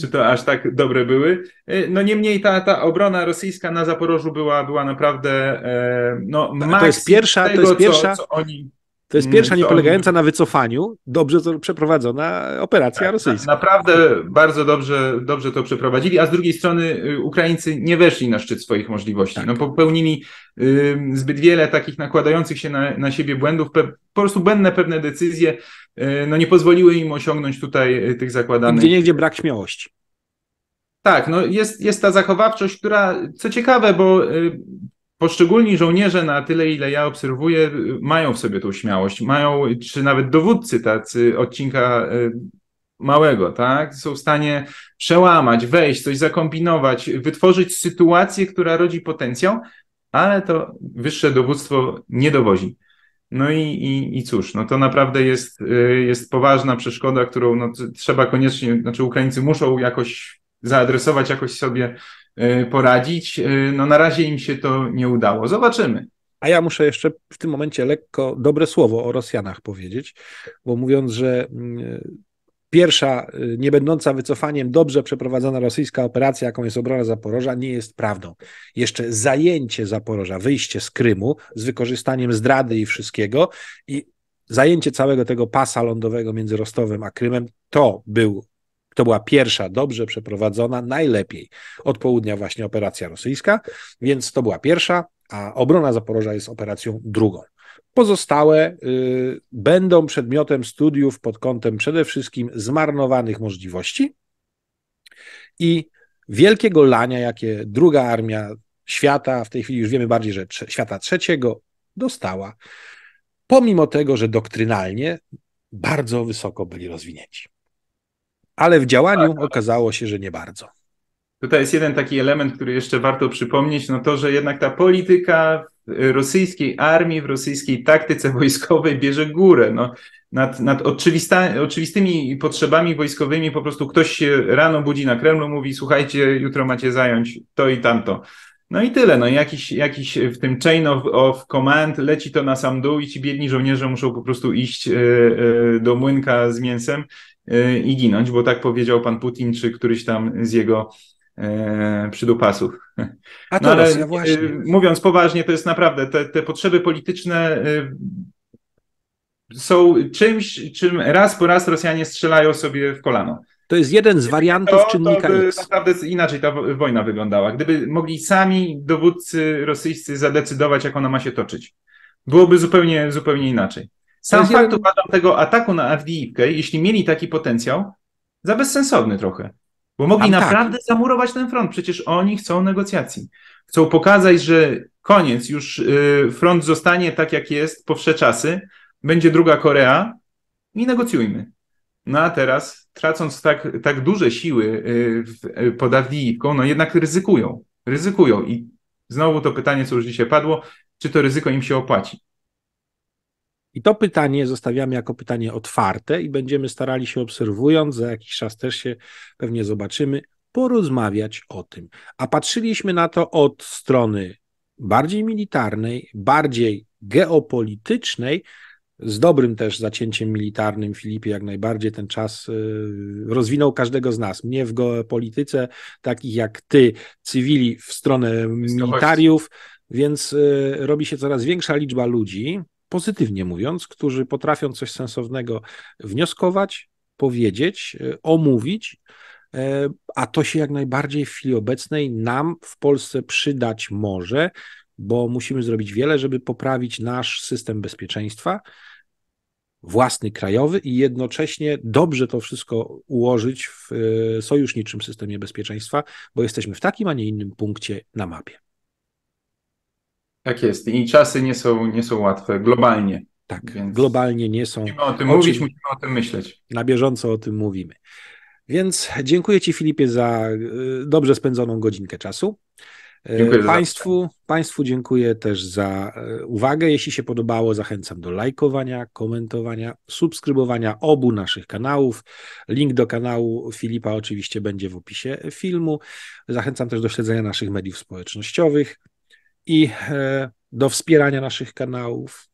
czy to aż tak dobre były. Y, no niemniej ta, ta obrona rosyjska na Zaporożu była, była naprawdę e, no, to jest pierwsza, tego, to jest pierwsza, co, co oni... To jest pierwsza mm, nie polegająca na wycofaniu, dobrze przeprowadzona operacja tak, rosyjska. Naprawdę bardzo dobrze, dobrze to przeprowadzili, a z drugiej strony y, Ukraińcy nie weszli na szczyt swoich możliwości. Tak. No, popełnili y, zbyt wiele takich nakładających się na, na siebie błędów, pe, po prostu błędne pewne decyzje, E, no nie pozwoliły im osiągnąć tutaj e, tych zakładanych. Gdzie gdzie brak śmiałości. Tak, no jest, jest ta zachowawczość, która, co ciekawe, bo e, poszczególni żołnierze, na tyle ile ja obserwuję, mają w sobie tą śmiałość. Mają, czy nawet dowódcy tacy odcinka małego, tak? Są w stanie przełamać, wejść, coś zakombinować, wytworzyć sytuację, która rodzi potencjał, ale to wyższe dowództwo nie dowozi. No i, i, i cóż, no to naprawdę jest, y, jest poważna przeszkoda, którą no, trzeba koniecznie, znaczy Ukraińcy muszą jakoś zaadresować, jakoś sobie y, poradzić. Y, no na razie im się to nie udało. Zobaczymy. A ja muszę jeszcze w tym momencie lekko dobre słowo o Rosjanach powiedzieć, bo mówiąc, że mm, Pierwsza, y, nie będąca wycofaniem, dobrze przeprowadzona rosyjska operacja, jaką jest obrona Zaporoża, nie jest prawdą. Jeszcze zajęcie Zaporoża, wyjście z Krymu z wykorzystaniem zdrady i wszystkiego i zajęcie całego tego pasa lądowego między Rostowem a Krymem, to był to była pierwsza dobrze przeprowadzona, najlepiej od południa właśnie operacja rosyjska, więc to była pierwsza, a obrona Zaporoża jest operacją drugą. Pozostałe y, będą przedmiotem studiów pod kątem przede wszystkim zmarnowanych możliwości i wielkiego lania, jakie druga armia świata, w tej chwili już wiemy bardziej, że świata trzeciego, dostała, pomimo tego, że doktrynalnie bardzo wysoko byli rozwinięci. Ale w działaniu tak. okazało się, że nie bardzo. Tutaj jest jeden taki element, który jeszcze warto przypomnieć, no to, że jednak ta polityka rosyjskiej armii, w rosyjskiej taktyce wojskowej bierze górę. No, nad nad oczywistymi potrzebami wojskowymi po prostu ktoś się rano budzi na Kremlu, mówi słuchajcie, jutro macie zająć to i tamto. No i tyle, no jakiś, jakiś w tym chain of, of command leci to na sam dół i ci biedni żołnierze muszą po prostu iść e, e, do młynka z mięsem e, i ginąć, bo tak powiedział pan Putin czy któryś tam z jego E, przydupasów. A no, ale, no e, Mówiąc poważnie, to jest naprawdę, te, te potrzeby polityczne e, są czymś, czym raz po raz Rosjanie strzelają sobie w kolano. To jest jeden z wariantów to, czynnika to by X. Naprawdę inaczej ta wojna wyglądała. Gdyby mogli sami dowódcy rosyjscy zadecydować, jak ona ma się toczyć, byłoby zupełnie, zupełnie inaczej. Sam fakt jeden... uważam tego ataku na Awdijiwkę, jeśli mieli taki potencjał, za bezsensowny trochę. Bo mogli tak. naprawdę tak. zamurować ten front, przecież oni chcą negocjacji. Chcą pokazać, że koniec, już y, front zostanie tak jak jest po wsze czasy, będzie druga Korea i negocjujmy. No a teraz, tracąc tak, tak duże siły y, y, pod Awdijiwką, no jednak ryzykują. Ryzykują i znowu to pytanie, co już dzisiaj padło, czy to ryzyko im się opłaci? I to pytanie zostawiamy jako pytanie otwarte i będziemy starali się obserwując, za jakiś czas też się pewnie zobaczymy, porozmawiać o tym. A patrzyliśmy na to od strony bardziej militarnej, bardziej geopolitycznej, z dobrym też zacięciem militarnym Filipie jak najbardziej ten czas y, rozwinął każdego z nas. Mnie w geopolityce, takich jak ty, cywili w stronę militariów, więc y, robi się coraz większa liczba ludzi, pozytywnie mówiąc, którzy potrafią coś sensownego wnioskować, powiedzieć, e, omówić, e, a to się jak najbardziej w chwili obecnej nam w Polsce przydać może, bo musimy zrobić wiele, żeby poprawić nasz system bezpieczeństwa, własny, krajowy i jednocześnie dobrze to wszystko ułożyć w e, sojuszniczym systemie bezpieczeństwa, bo jesteśmy w takim, a nie innym punkcie na mapie. Tak jest. I czasy nie są, nie są łatwe globalnie. Tak, Więc globalnie nie są. Musimy o tym mówić, musimy o tym myśleć. Na bieżąco o tym mówimy. Więc dziękuję Ci, Filipie, za y, dobrze spędzoną godzinkę czasu. Y, dziękuję Państwu, za... Państwu dziękuję też za y, uwagę. Jeśli się podobało, zachęcam do lajkowania, komentowania, subskrybowania obu naszych kanałów. Link do kanału Filipa oczywiście będzie w opisie filmu. Zachęcam też do śledzenia naszych mediów społecznościowych i e, do wspierania naszych kanałów,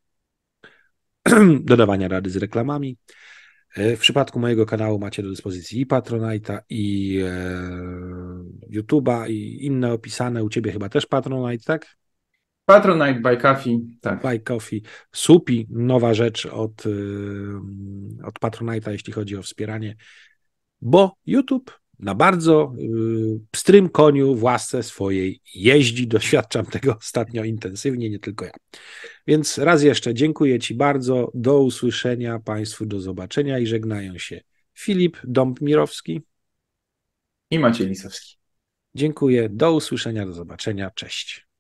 dodawania rady z reklamami. E, w przypadku mojego kanału macie do dyspozycji i Patronite'a, i e, YouTube'a, i inne opisane. U ciebie chyba też Patronite, tak? Patronite by Coffee, tak. By Coffee. Supi, nowa rzecz od, od Patronite'a, jeśli chodzi o wspieranie, bo YouTube na bardzo y, pstrym koniu własne swojej jeździ. Doświadczam tego ostatnio intensywnie, nie tylko ja. Więc raz jeszcze dziękuję Ci bardzo. Do usłyszenia Państwu, do zobaczenia i żegnają się Filip Dąb-Mirowski i Maciej Lisowski. Dziękuję, do usłyszenia, do zobaczenia, cześć.